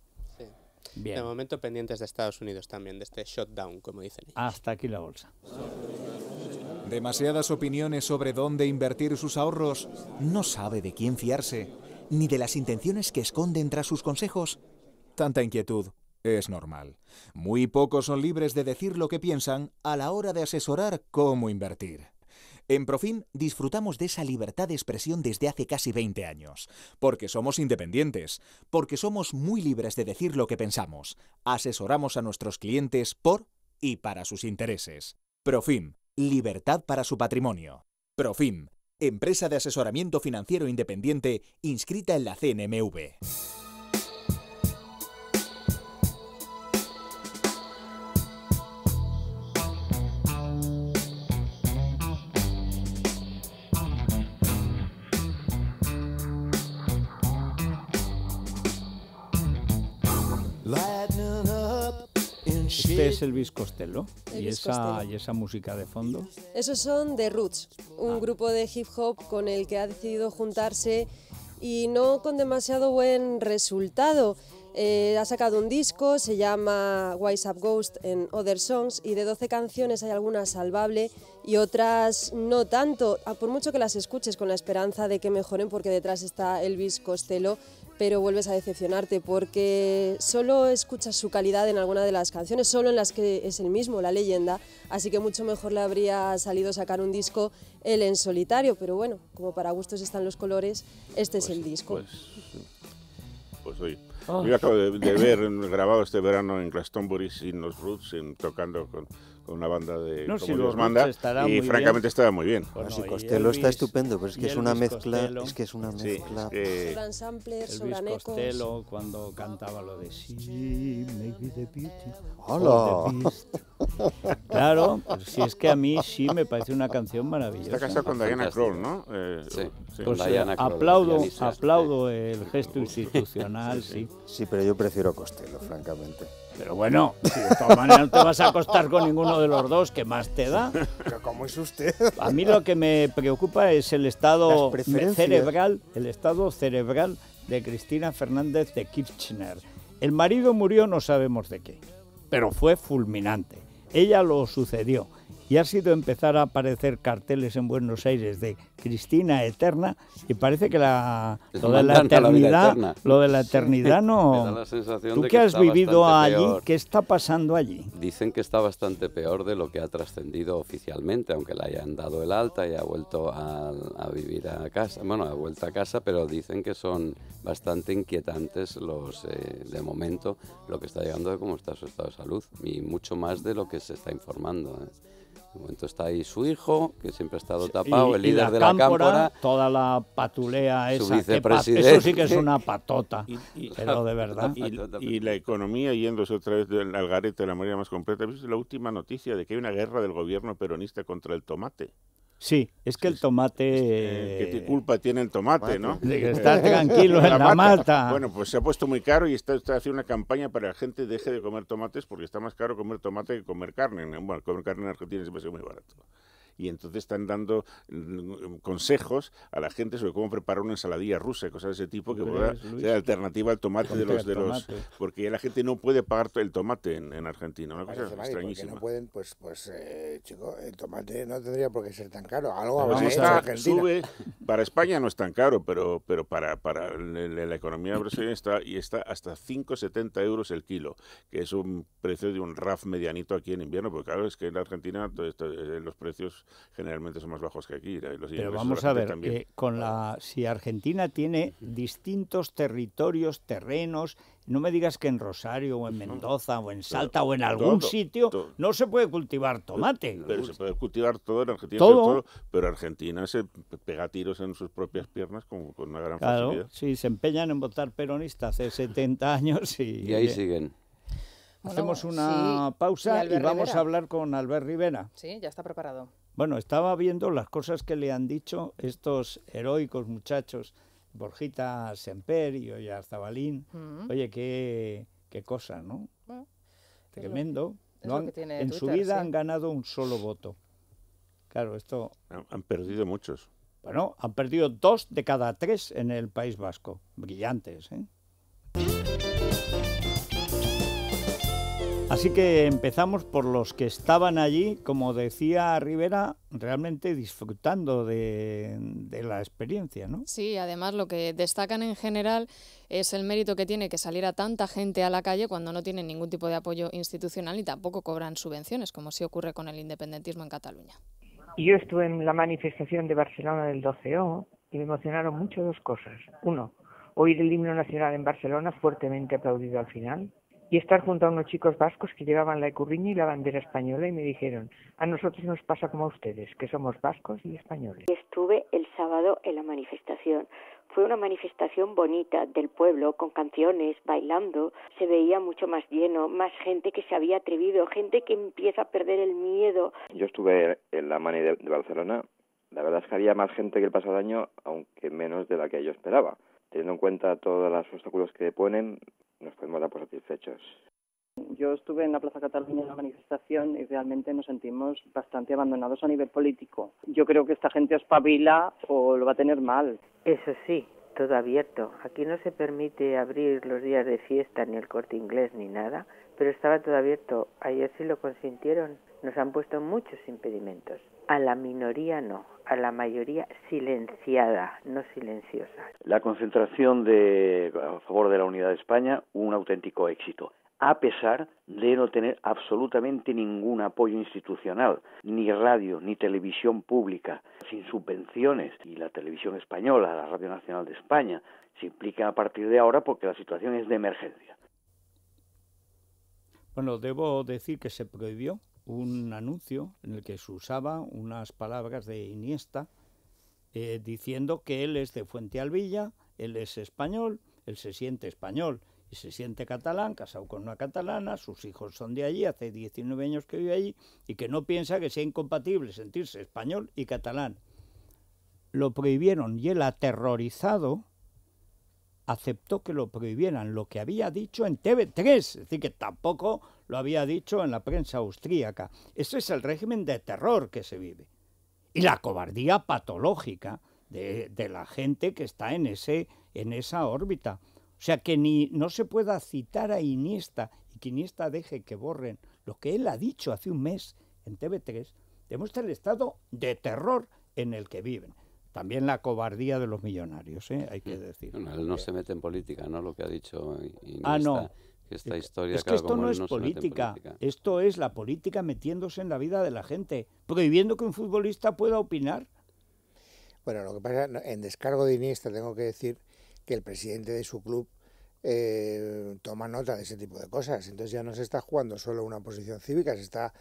Speaker 8: De momento pendientes de Estados Unidos también, de este shutdown, como dicen ellos. Hasta aquí la bolsa. Demasiadas
Speaker 2: opiniones sobre dónde
Speaker 8: invertir sus ahorros.
Speaker 2: No sabe de quién fiarse ni de las intenciones que esconden tras sus consejos. Tanta inquietud es normal. Muy pocos son libres de decir lo que piensan a la hora de asesorar cómo invertir. En Profim disfrutamos de esa libertad de expresión desde hace casi 20 años, porque somos independientes, porque somos muy libres de decir lo que pensamos, asesoramos a nuestros clientes por y para sus intereses. Profim, libertad para su patrimonio. Profim, empresa de asesoramiento financiero independiente inscrita en la CNMV.
Speaker 1: Este es Elvis Costello. ¿Y, esa, ¿Y esa música de fondo?
Speaker 7: Esos son The Roots, un ah. grupo de hip hop con el que ha decidido juntarse y no con demasiado buen resultado. Eh, ha sacado un disco, se llama Wise Up Ghost en Other Songs y de 12 canciones hay algunas salvable y otras no tanto, ah, por mucho que las escuches con la esperanza de que mejoren porque detrás está Elvis Costello, pero vuelves a decepcionarte porque solo escuchas su calidad en alguna de las canciones, solo en las que es el mismo, la leyenda, así que mucho mejor le habría salido sacar un disco él en solitario, pero bueno, como para gustos están los colores, este es el pues, disco. Pues,
Speaker 6: pues oye, oh. acabo de, ver grabado este verano en Glastonbury sin los Roots, tocando con con una banda de no, como si los manda y francamente estaba muy bien. Bueno, Costello está estupendo, pero es que es una mezcla, es
Speaker 3: que es una mezcla. Eh,
Speaker 7: sí, Costello
Speaker 1: cuando cantaba lo de Sí, the Beauty.
Speaker 3: Hola. claro,
Speaker 1: si es que a mí sí me parece una canción maravillosa. Está casado con Diana
Speaker 6: Kroll, ¿no? Eh, sí. Pues, eh, aplaudo,
Speaker 1: aplaudo el gesto institucional, sí. Sí,
Speaker 3: pero yo prefiero Costello,
Speaker 1: francamente. Pero bueno, si de todas maneras no te vas a acostar con ninguno de los dos, que más te da? ¿Cómo es usted? A mí lo que me preocupa es el estado cerebral, el estado cerebral de Cristina Fernández de Kirchner. El marido murió no sabemos de qué, pero fue fulminante. Ella lo sucedió y ha sido empezar a aparecer carteles en Buenos Aires de Cristina Eterna y parece que la, lo de la eternidad, lo de la eternidad no. la ¿Tú que, has vivido allí? ¿Qué está pasando allí?
Speaker 5: Dicen que está bastante peor de lo que ha trascendido oficialmente, aunque le hayan dado el alta y ha vuelto a, vivir a casa. Bueno, ha vuelto a casa, pero dicen que son bastante inquietantes los eh, de momento lo que está llegando de cómo está su estado de salud y mucho más de lo que se está informando. ¿eh? momento está ahí su hijo, que siempre ha estado tapado, el líder de la cámpora,
Speaker 1: Toda la patulea esa. Eso sí que es una patota, y, de verdad.
Speaker 6: Y, la economía yéndose otra vez del garete de la manera más completa. Es la última noticia de que hay una guerra del gobierno peronista contra el tomate. Sí, es que el tomate... Eh, que ¿Qué culpa tiene el tomate, no? De que tranquilo en la, mata. Bueno, pues se ha puesto muy caro y está, haciendo una campaña para que la gente deje de comer tomates porque está más caro comer tomate que comer carne. Bueno, comer carne en Argentina siempre sido muy barato y entonces están dando mm, consejos a la gente sobre cómo preparar una ensaladilla rusa, cosas de ese tipo que pueda ser alternativa al tomate de los de los porque la gente no puede pagar el tomate en, Argentina, una cosa Parece extrañísima. no
Speaker 2: pueden, pues pues eh, chico, el tomate no tendría por qué ser tan caro, algo
Speaker 6: para España no es tan caro, pero pero para para la, economía brasileña está y está hasta 5,70 euros el kilo, que es un precio de un RAF medianito aquí en invierno, porque claro, es que en Argentina eh, los precios generalmente son más bajos que aquí. Pero vamos a ver, eh,
Speaker 1: con la, si Argentina tiene distintos territorios, terrenos, no me digas que en Rosario o en Mendoza o en Salta o en algún sitio no se puede cultivar tomate. Pero se
Speaker 6: puede cultivar todo en Argentina, todo. pero Argentina se pega tiros en sus propias piernas con, una gran claro, facilidad.
Speaker 1: Sí, se empeñan en votar peronista hace 70 años y, ahí siguen.
Speaker 4: Hacemos una pausa y, vamos a
Speaker 1: hablar con Albert Rivera.
Speaker 4: Sí, ya está preparado.
Speaker 1: Bueno, estaba viendo las cosas que le han dicho estos heroicos muchachos, Borjita Semper y Oyarzabalín. Mm. Oye, qué, qué cosa, ¿no? Tremendo. en su vida han ganado un solo voto. Claro, esto...
Speaker 6: han perdido muchos.
Speaker 1: Bueno, han perdido dos de cada tres en el País Vasco. Brillantes, ¿eh? Así que empezamos por los que estaban allí, como decía Rivera, realmente disfrutando de, la experiencia, ¿no?
Speaker 4: Sí, además lo que destacan en general es el mérito que tiene que salir a tanta gente a la calle cuando no tienen ningún tipo de apoyo institucional y tampoco cobran subvenciones, como sí ocurre con el independentismo en Cataluña.
Speaker 3: Yo estuve en la manifestación de Barcelona del 12O y me emocionaron mucho dos cosas. Uno, oír el himno nacional en Barcelona, fuertemente aplaudido al final, y estar junto a unos chicos vascos que llevaban la ecurriña y la bandera española y me dijeron, a nosotros nos pasa como a ustedes, que somos vascos y españoles.
Speaker 7: Estuve el sábado en la manifestación. Fue una manifestación bonita del pueblo, con canciones, bailando. Se veía mucho más lleno, más gente que se había atrevido, gente que empieza a perder el miedo. Yo estuve
Speaker 3: en la mani de Barcelona. La verdad es que había más gente que el pasado año, aunque menos de la que yo esperaba teniendo en cuenta todos los obstáculos que ponen, nos podemos dar por satisfechos.
Speaker 4: Yo estuve en la Plaza Catalina en la manifestación y realmente nos sentimos bastante abandonados a nivel político. Yo creo que esta gente espabila o lo va a tener mal. Eso
Speaker 7: sí, todo abierto. Aquí no se permite abrir los días de fiesta ni el corte inglés ni nada, pero estaba todo abierto. Ayer sí lo consintieron. Nos han puesto muchos impedimentos a la minoría no, a la mayoría silenciada, no silenciosa.
Speaker 3: La concentración de, a favor de la unidad de España, un auténtico éxito a pesar de no tener absolutamente ningún apoyo institucional, ni radio, ni televisión pública, sin subvenciones, y la televisión española, la Radio Nacional de España, se implica a partir de ahora porque la situación es de emergencia.
Speaker 1: Bueno, debo decir que se prohibió un anuncio en el que se usaba unas palabras de Iniesta eh, diciendo que él es de Fuente Alvilla, él es español, él se siente español y se siente catalán, casado con una catalana, sus hijos son de allí, hace 19 años que vive allí y que no piensa que sea incompatible sentirse español y catalán. Lo prohibieron y él aterrorizado aceptó que lo prohibieran, lo que había dicho en TV3, es decir, que tampoco lo había dicho en la prensa austríaca. Ese es el régimen de terror que se vive. Y la cobardía patológica de, la gente que está en, ese, en esa órbita. O sea, que ni, no se pueda citar a Iniesta y que Iniesta deje que borren lo que él ha dicho hace un mes en TV3, demuestra el estado de terror en el que viven. También la cobardía de los millonarios, ¿eh? hay que mm. decir. él
Speaker 5: no se mete en política, ¿no? Lo que ha dicho. Iniesta. ah, no. es que
Speaker 1: esto no es política. esto es la política metiéndose en la vida de la gente, prohibiendo que un futbolista pueda opinar.
Speaker 2: Bueno, lo que pasa, en descargo de Iniesta tengo que decir que el presidente de su club eh, toma nota de ese tipo de cosas. Entonces ya no se está jugando solo una posición cívica, se está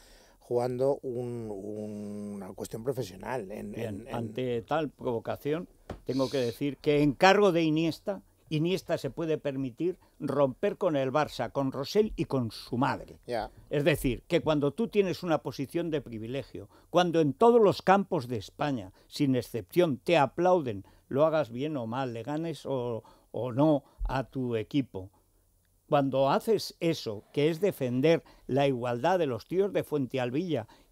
Speaker 2: jugando una
Speaker 1: cuestión profesional. ante tal provocación, tengo que decir que en cargo de Iniesta, Iniesta se puede permitir romper con el Barça, con Rosell y con su madre. Es decir, que cuando tú tienes una posición de privilegio, cuando en todos los campos de España, sin excepción, te aplauden, lo hagas bien o mal, le ganes o, o no a tu equipo, cuando haces eso, que es defender la igualdad de los tíos de Fuente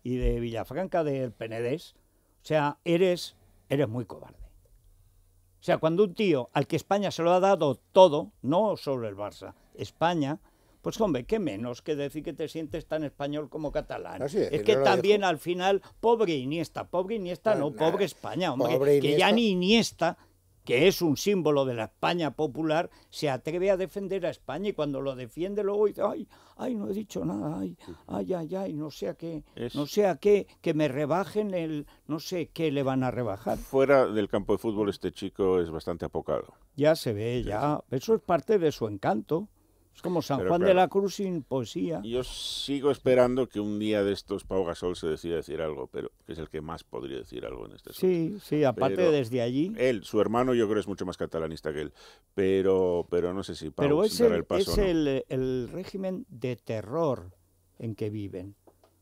Speaker 1: y de Villafranca del Penedés, o sea, eres, eres muy cobarde. O sea, cuando un tío al que España se lo ha dado todo, no solo el Barça, España, pues hombre, qué menos que decir que te sientes tan español como catalán. es, que también al final, pobre Iniesta, pobre Iniesta, pues no, pobre España, hombre, que ya ni Iniesta que es un símbolo de la España popular, se atreve a defender a España y cuando lo defiende luego dice, ay, ay, no he dicho nada, ay, ay, ay, no sé a qué no sea que, que me rebajen el, no sé qué le van a rebajar.
Speaker 6: Fuera del campo de fútbol este chico es bastante apocado.
Speaker 1: Ya se ve, ya, eso es parte de su encanto. Es como San Juan de la Cruz sin poesía.
Speaker 6: Yo sigo esperando que un día de estos Pau Gasol se decida decir algo, pero que es el que más podría decir algo en este Sí, sí, aparte desde allí. Él, su hermano, yo creo es mucho más catalanista que él, pero, pero no sé si Pau pero es el, paso,
Speaker 1: Es el, régimen de terror en que viven.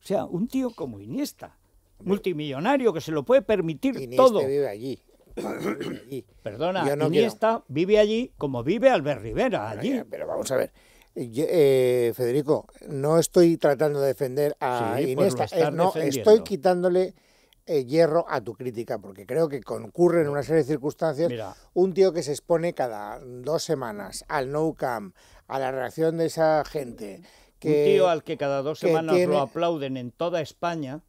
Speaker 1: O sea, un tío como Iniesta, multimillonario, que se lo puede permitir Iniesta todo. Vive allí. Perdona, no Iniesta vive allí como vive Albert Rivera allí. Pero, vamos a ver. Eh, Federico,
Speaker 2: no estoy tratando de defender a pues Iniesta, eh, no, estoy quitándole eh, hierro a tu crítica, porque creo que concurren una serie de circunstancias un tío que se expone cada dos semanas al no camp, a la reacción de esa gente.
Speaker 1: un tío al que cada dos semanas lo aplauden en toda España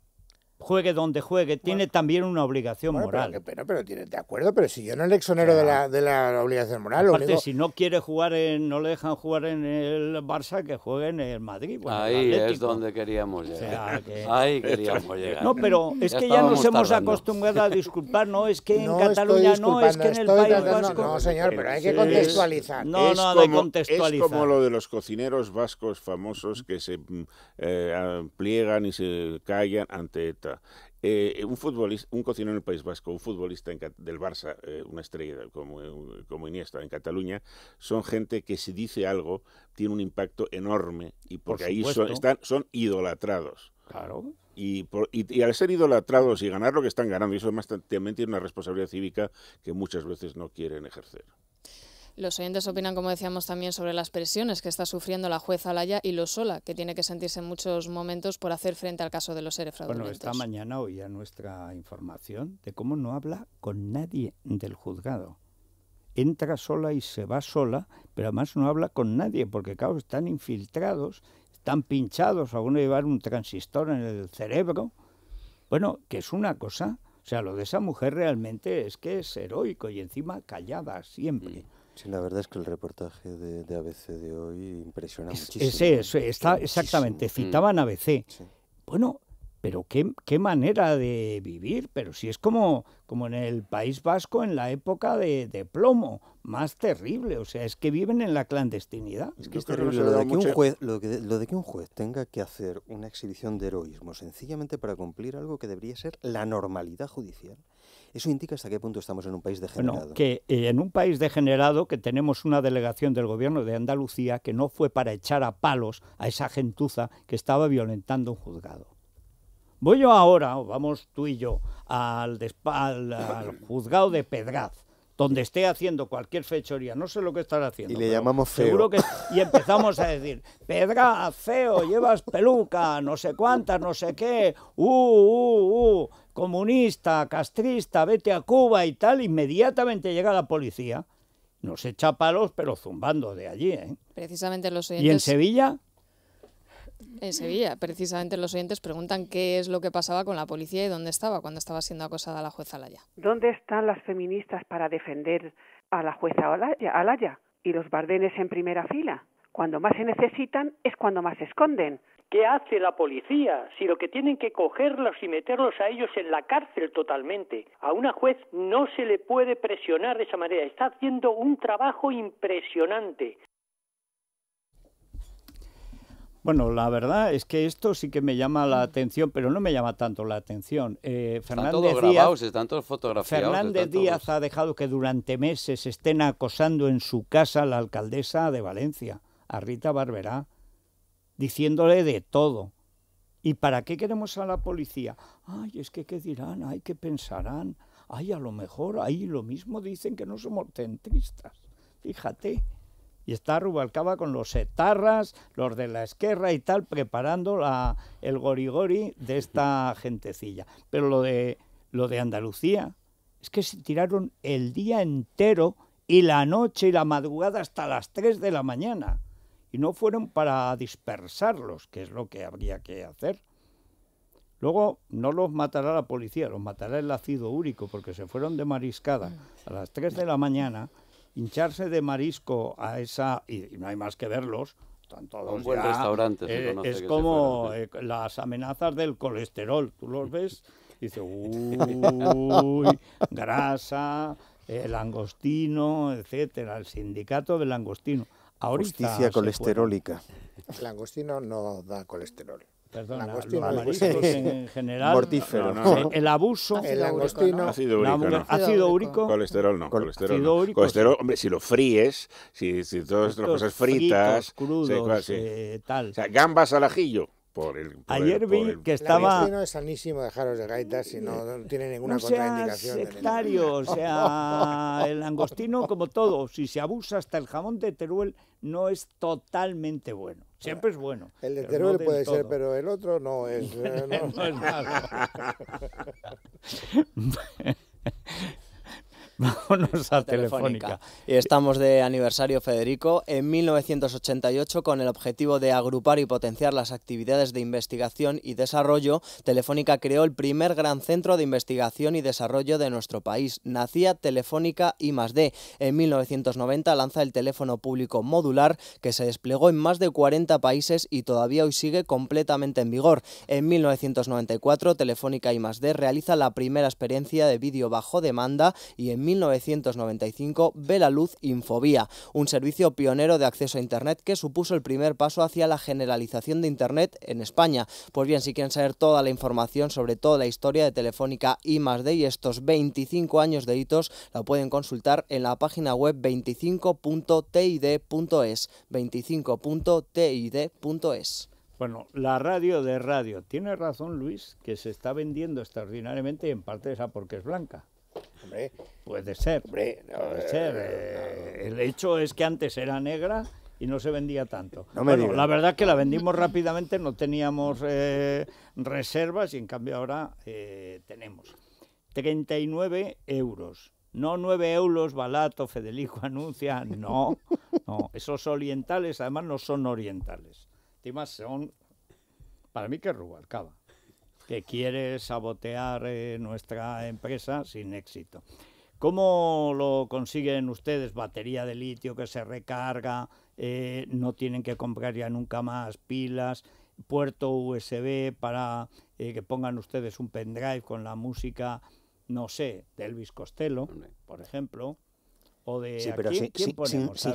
Speaker 1: juegue donde juegue, tiene también una obligación moral. Pero, pero, tiene, de
Speaker 2: acuerdo, pero si yo no le exonero de, la, de
Speaker 1: la obligación moral. Aparte, si no quiere jugar, en, no le dejan jugar en el Barça, que juegue en el Madrid. Ahí es
Speaker 5: donde queríamos llegar. Ahí queríamos llegar. No, pero
Speaker 1: es que ya nos hemos acostumbrado a disculpar, no, es que en Cataluña no, es que en el País Vasco. No, señor,
Speaker 2: pero hay que contextualizar. No, es no, como, contextualizar. Es como lo
Speaker 6: de los cocineros vascos famosos que se eh, ah, pliegan y se callan ante eh, un futbolista, un cocinero en el País Vasco, un futbolista en, del Barça, eh, una estrella como, eh, como, Iniesta en Cataluña, son gente que si dice algo tiene un impacto enorme y porque ahí son, están, son idolatrados. Claro. Y, y, al ser idolatrados y ganar lo que están ganando, y eso además también tiene una responsabilidad cívica que muchas veces no quieren ejercer.
Speaker 4: Los oyentes opinan, como decíamos también, sobre las presiones que está sufriendo la jueza Alaya y lo sola que tiene que sentirse en muchos momentos por hacer frente al caso de los seres fraudulentos. Bueno, esta mañana
Speaker 1: a nuestra información de cómo no habla con nadie del juzgado. Entra sola y se va sola, pero además no habla con nadie, porque claro, están infiltrados, están pinchados, uno llevar un transistor en el cerebro. Bueno, que es una cosa, o sea, lo de esa mujer realmente es que es heroico y encima callada siempre.
Speaker 3: Sí, la verdad es que el reportaje de, ABC de hoy impresiona muchísimo. Ese,
Speaker 1: está exactamente, mm. citaban ABC. Bueno, pero qué, manera de vivir, pero si es como, como en el País Vasco en la época de, plomo, más terrible, o sea, es que viven en la clandestinidad. Es que es terrible lo
Speaker 3: de que un juez tenga que hacer una exhibición de heroísmo sencillamente para cumplir algo que debería ser la normalidad judicial. Eso indica hasta qué punto estamos en un país degenerado.
Speaker 1: que eh, en un país degenerado que tenemos una delegación del gobierno de Andalucía que no fue para echar a palos a esa gentuza que estaba violentando un juzgado. Voy yo ahora, vamos tú y yo, al, al juzgado de Pedraz donde esté haciendo cualquier fechoría, no sé lo que estará haciendo. Y le llamamos feo. y empezamos a decir, Pedra, feo, llevas peluca, no sé cuántas, no sé qué, uh, uh, uh comunista, castrista, vete a Cuba y tal, inmediatamente llega la policía. Nos echa palos, pero zumbando de allí. ¿eh?
Speaker 4: Precisamente los oyentes... ¿Y en Sevilla? En Sevilla, precisamente los oyentes preguntan qué es lo que pasaba con la policía y dónde estaba cuando estaba siendo acosada la jueza Alaya. ¿Dónde están las feministas para defender a la jueza Alaya, Alaya y los bardenes en primera fila? Cuando más se necesitan es cuando más se esconden.
Speaker 2: ¿Qué hace la policía si lo que tienen que cogerlos y meterlos a ellos en la cárcel totalmente? A una juez no se le puede presionar de esa manera. Está haciendo un trabajo impresionante.
Speaker 1: Bueno, la verdad es que esto sí que me llama la atención, pero no me llama tanto la atención. Eh, Fernández están todos Díaz, grabados,
Speaker 5: están todos Díaz
Speaker 1: ha dejado que durante meses estén acosando en su casa la alcaldesa de Valencia a Rita Barberá, diciéndole de todo. ¿Y para qué queremos a la policía? Ay, es que qué dirán, ay, qué pensarán, ay, a lo mejor, ahí lo mismo dicen que no somos centristas. Fíjate. Y está Rubalcaba con los etarras, los de la esquerra y tal, preparando la, el gorigori de esta gentecilla. Pero lo de, lo de Andalucía es que se tiraron el día entero y la noche y la madrugada hasta las 3 de la mañana y no fueron para dispersarlos, que es lo que habría que hacer. Luego no los matará la policía, los matará el ácido úrico, porque se fueron de mariscada mm. a las 3 de la mañana, hincharse de marisco a esa, y, no hay más que verlos, están todos Un se es como las amenazas del colesterol, tú los ves, y dice, uy, grasa, el eh, langostino, etcétera, el sindicato del langostino. Justicia colesterólica. El
Speaker 2: langostino no da colesterol. Perdona, los mariscos en general.
Speaker 1: Mortífero.
Speaker 6: No, no, El abuso.
Speaker 2: El langostino. Ácido úrico. Ácido úrico.
Speaker 6: Colesterol no. colesterol, ácido úrico, colesterol, hombre, si lo fríes, si, si todas las cosas fritas. Fritos, crudos, eh, tal. O sea, gambas al ajillo. Ayer vi que estaba. El
Speaker 2: no es sanísimo dejaros de gaitas
Speaker 1: si no, tiene ninguna
Speaker 2: no contraindicación. Sectario, o sea,
Speaker 1: el langostino, como todo, si se abusa hasta el jamón de Teruel, no es totalmente bueno. Siempre es bueno. El de Teruel puede ser, pero el otro no es. Eh, no es malo.
Speaker 4: Vámonos a telefónica.
Speaker 1: estamos de aniversario, Federico. En 1988, con el objetivo de agrupar y potenciar las actividades de investigación y desarrollo, Telefónica creó el primer gran centro de investigación y desarrollo de nuestro país. Nacía Telefónica I En 1990 lanza el teléfono público modular que se desplegó en más de 40 países y todavía hoy sigue completamente en vigor. En 1994, Telefónica I
Speaker 3: realiza la primera experiencia de vídeo bajo demanda y en 1995 ve
Speaker 1: la luz Infobía, un servicio pionero de acceso a Internet que supuso el primer paso hacia la generalización de Internet en España. Pues bien, si quieren saber toda la información sobre toda la historia de Telefónica y más de y estos 25 años de hitos, la pueden consultar en la página web 25.tid.es. 25.tid.es. Bueno, la radio de radio. Tiene razón Luis que se está vendiendo extraordinariamente en parte esa porque es blanca. Hombre. Puede ser. Eh, ser. Eh, el hecho es que antes era negra y no se vendía tanto. la verdad es que la vendimos rápidamente, no teníamos eh, reservas y en cambio ahora tenemos 39 euros. No 9 euros, Balato, Federico anuncia, no, no. Esos orientales además no son orientales. Además son, para mí que es Rubalcaba que quiere sabotear eh, nuestra empresa sin éxito. ¿Cómo lo consiguen ustedes? Batería de litio que se recarga, eh, no tienen que comprar ya nunca más pilas, puerto USB para eh, que pongan ustedes un pendrive con la música, no sé, de Elvis Costello, por ejemplo, o de... Sí, pero ¿a quién, ponemos? No,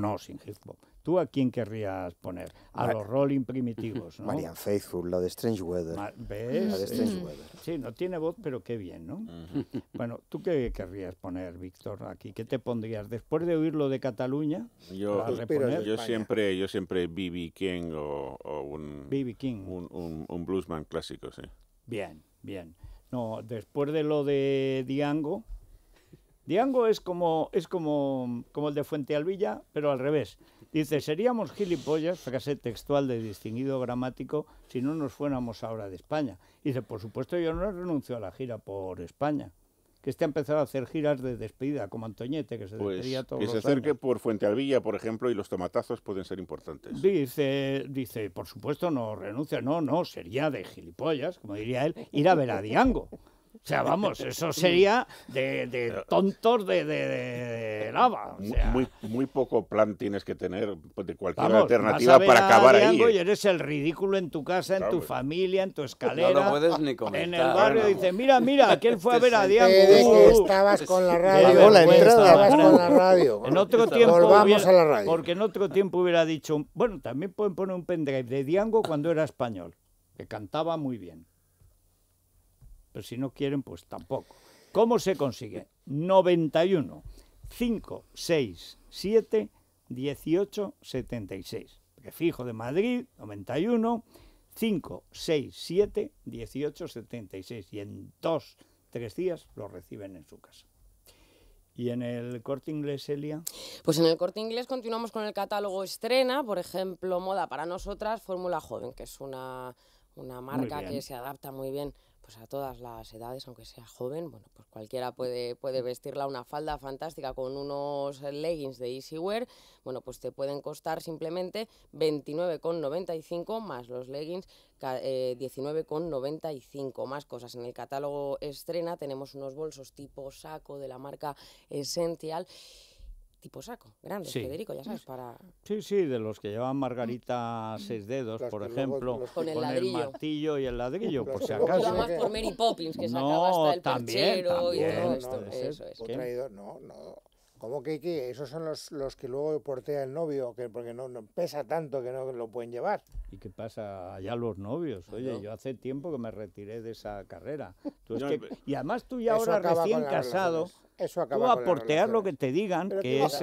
Speaker 1: no, sin hip hop. ¿Tú a quién querrías poner? A los Rolling primitivos, ¿no? Marian
Speaker 3: Faithful, la de Strange Weather. ¿Ves? La de Strange Weather.
Speaker 1: Sí, no tiene voz, pero qué bien, ¿no? Bueno, ¿tú qué querrías poner, Víctor, aquí? ¿Qué te pondrías? Después de oír lo de Cataluña, yo,
Speaker 6: siempre, yo siempre B.B. King o, un, King. Un, bluesman clásico, sí.
Speaker 1: Bien, bien. No, después de lo de Diango, Diango es como es como, como el de Fuente Alvilla, pero al revés. Dice, seríamos gilipollas, frase textual de distinguido gramático, si no nos fuéramos ahora de España. Dice, por supuesto yo no renuncio a la gira por España. Que este ha empezado a hacer giras de despedida, como Antoñete, que se pues, despedía todos Que se acerque
Speaker 6: por Fuente por ejemplo, y los tomatazos pueden ser importantes.
Speaker 1: Dice, dice, por supuesto no renuncia, no, no, sería de gilipollas, como diría él, ir a ver a Diango. O sea, vamos, eso sería de, tontos
Speaker 6: de, lava. muy, muy, poco plan tienes que tener pues, de cualquier alternativa para acabar ahí. Diango ¿eh?
Speaker 1: Y eres el ridículo en tu casa, en tu familia, en tu escalera. No lo puedes ni comentar. En el barrio dices, mira, mira, aquel fue a ver a este Diango. Uh, estabas con la radio. la entrada. Estabas con la radio. En otro tiempo Volvamos a la radio. Porque en otro tiempo hubiera dicho, bueno, también pueden poner un pendrive de Diango cuando era español, que cantaba muy bien pero si no quieren, pues tampoco. ¿Cómo se consigue? 91, 5, 6, 7, 18, 76. Prefijo de Madrid, 91, 5, 6, 7, 18, 76. Y en dos, tres días lo reciben en su casa. ¿Y en el corte inglés, Elia? Pues en
Speaker 7: el corte inglés continuamos con el catálogo estrena, por ejemplo, moda para nosotras, Fórmula Joven, que es una marca que se adapta muy bien pues a todas las edades, aunque sea joven, bueno, pues cualquiera puede, puede vestirla una falda fantástica con unos leggings de Easywear, bueno, pues te pueden costar simplemente 29,95 más los leggings 19,95 eh, más cosas. En el catálogo estrena tenemos unos bolsos tipo saco de la marca Essential tipo saco, grande, Federico, ya sabes, para...
Speaker 1: Sí, sí, de los que llevan margarita mm. seis dedos, por ejemplo, con, el, martillo y el ladrillo, por si acaso.
Speaker 2: por Poppins,
Speaker 7: que hasta el también, No, no,
Speaker 2: ¿Cómo que, esos son los, los que luego portea el novio? que Porque no, pesa tanto que no
Speaker 1: lo pueden llevar. ¿Y qué pasa allá los novios? Oye, yo hace tiempo que me retiré de esa carrera.
Speaker 6: y además tú ya ahora recién
Speaker 1: casado acaba lo que te digan, que es...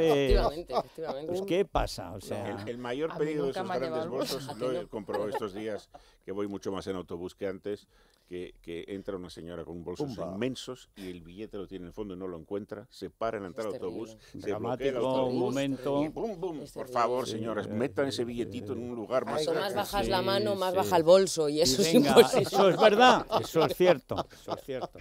Speaker 1: Pues, ¿qué pasa?
Speaker 6: O sea, el, mayor pedido de esos grandes bolsos, lo he comprobado estos días, que voy mucho más en autobús que antes, que, entra una señora con bolsos inmensos y el billete lo tiene en el fondo y no lo encuentra, se para en la entrada autobús, se bloquea el autobús, momento. Por favor, señoras señores, eh, metan ese eh, billetito en un eh, lugar más... Cuanto más bajas la mano, más baja el bolso y eso es Eso es verdad, eso es
Speaker 1: cierto,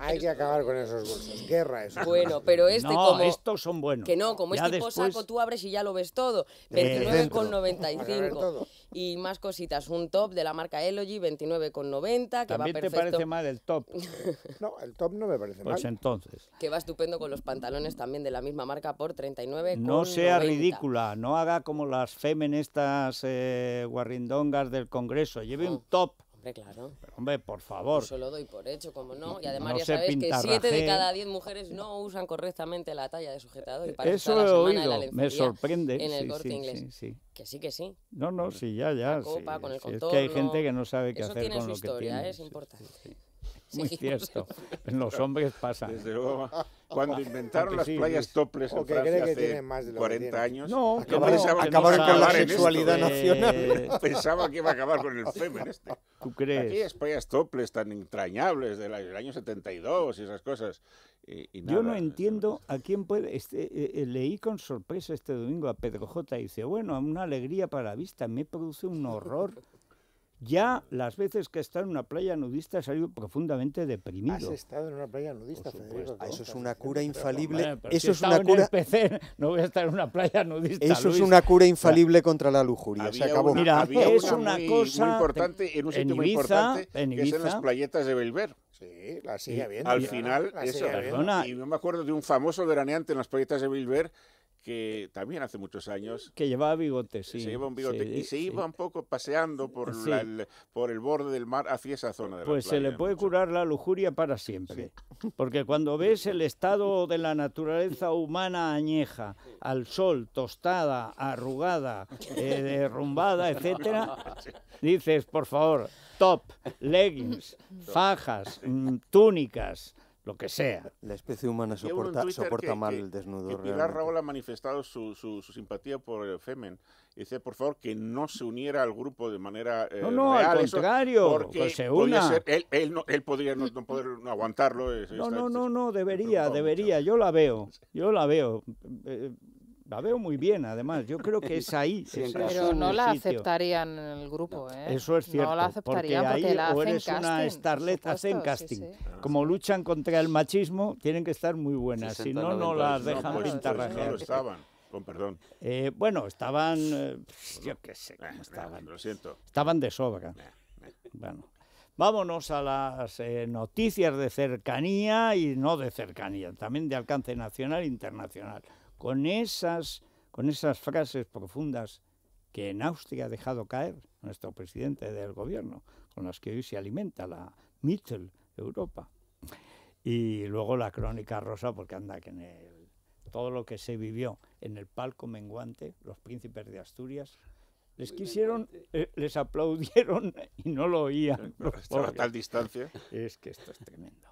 Speaker 2: Hay que acabar con esos bolsos, guerra eso. Bueno, pero este no, como... estos son buenos. Que no, como este tipo posaco
Speaker 7: tú abres y ya lo ves todo. 29,95. y más cositas. Un top de la marca Elogy, 29,90. ¿También va te parece mal el top? no, el top no me parece pues mal. Pues
Speaker 1: entonces.
Speaker 7: Que va estupendo con los pantalones también de la misma marca por 39,90. No sea ridícula,
Speaker 1: no haga como las femenestas eh, guarrindongas del Congreso. Lleve un top Hombre, claro. Pero, hombre, por favor. Eso lo
Speaker 7: doy por hecho, como no. Y además ya sabes que 7 de cada 10 mujeres no usan correctamente la talla de sujetador. Y para Eso he la oído, la me sorprende. En el sí, corte sí, inglés. Sí, que sí, que sí. No, no, sí,
Speaker 1: ya, ya. La copa, con el contorno. Es que hay gente que no sabe qué hacer con lo que tiene. Eso tiene su historia, es
Speaker 7: importante muy cierto. En Los
Speaker 1: hombres pasa. Desde luego.
Speaker 6: Cuando inventaron las playas toples en Francia de 40 años, no, acabaron con la sexualidad ¿eh? nacional. Pensaba que iba a acabar con el femen este. ¿Tú crees? Aquellas playas toples tan entrañables del año 72 y esas cosas. Yo no entiendo a quién puede. Este,
Speaker 1: eh, eh, leí con sorpresa este domingo a Pedro J. Y dice: Bueno, una alegría para la vista, me produce un horror ya las veces que he estado en una playa nudista he salido profundamente deprimido. Has
Speaker 3: estado en una playa nudista, eso es
Speaker 1: una cura este infalible. eso si es una cura. el no voy a estar en una playa nudista. Eso es una cura infalible contra la lujuria. Se acabó. Una,
Speaker 3: Mira, es una,
Speaker 6: cosa importante en un en Ibiza, que es en las playetas de Belver. Sí, la sigue viendo. Al final, eso. Y no me acuerdo de un famoso veraneante en las playetas de Belver, que también hace muchos años... Que llevaba bigote, sí. un bigote y se iba un poco paseando por, el, por el borde del mar hacia esa zona de Pues se le
Speaker 1: puede curar la lujuria para siempre. Porque cuando ves el estado de la naturaleza humana añeja, al sol, tostada, arrugada, eh, derrumbada, etcétera, dices, por favor, top, leggings, fajas, mm, túnicas lo que sea. La especie humana soporta, soporta mal el desnudo. Y Pilar
Speaker 6: Raúl ha manifestado su, su, simpatía por el eh, Femen. dice, por favor, que no se uniera al grupo de manera. Eh, no, no, al contrario. Porque que se una. él, él, podría no, poder aguantarlo. no, no,
Speaker 1: no, no, debería, debería. Yo la veo. Yo la veo. Eh, la veo muy bien, además. Yo creo que es ahí. pero no la aceptarían
Speaker 4: en el grupo, ¿eh? Eso es cierto. No la aceptarían porque, ahí eres una estarleta
Speaker 1: hacen casting. Ah, Como luchan contra el machismo, tienen que estar muy buenas. si no, no las dejan no, estaban. Con perdón. Eh, bueno, estaban. Eh,
Speaker 6: yo qué sé cómo eh, estaban. Lo siento.
Speaker 1: Estaban de sobra. Bueno. Vámonos a las noticias de cercanía y no de cercanía, también de alcance nacional e internacional con esas, con esas frases profundas que en Austria ha dejado caer nuestro presidente del gobierno, con las que hoy se alimenta la Mittel Europa. Y luego la crónica rosa, porque anda que en todo lo que se vivió en el palco menguante, los príncipes de Asturias, les quisieron, eh, les aplaudieron y no lo oían. por a tal distancia. Es que esto es tremendo.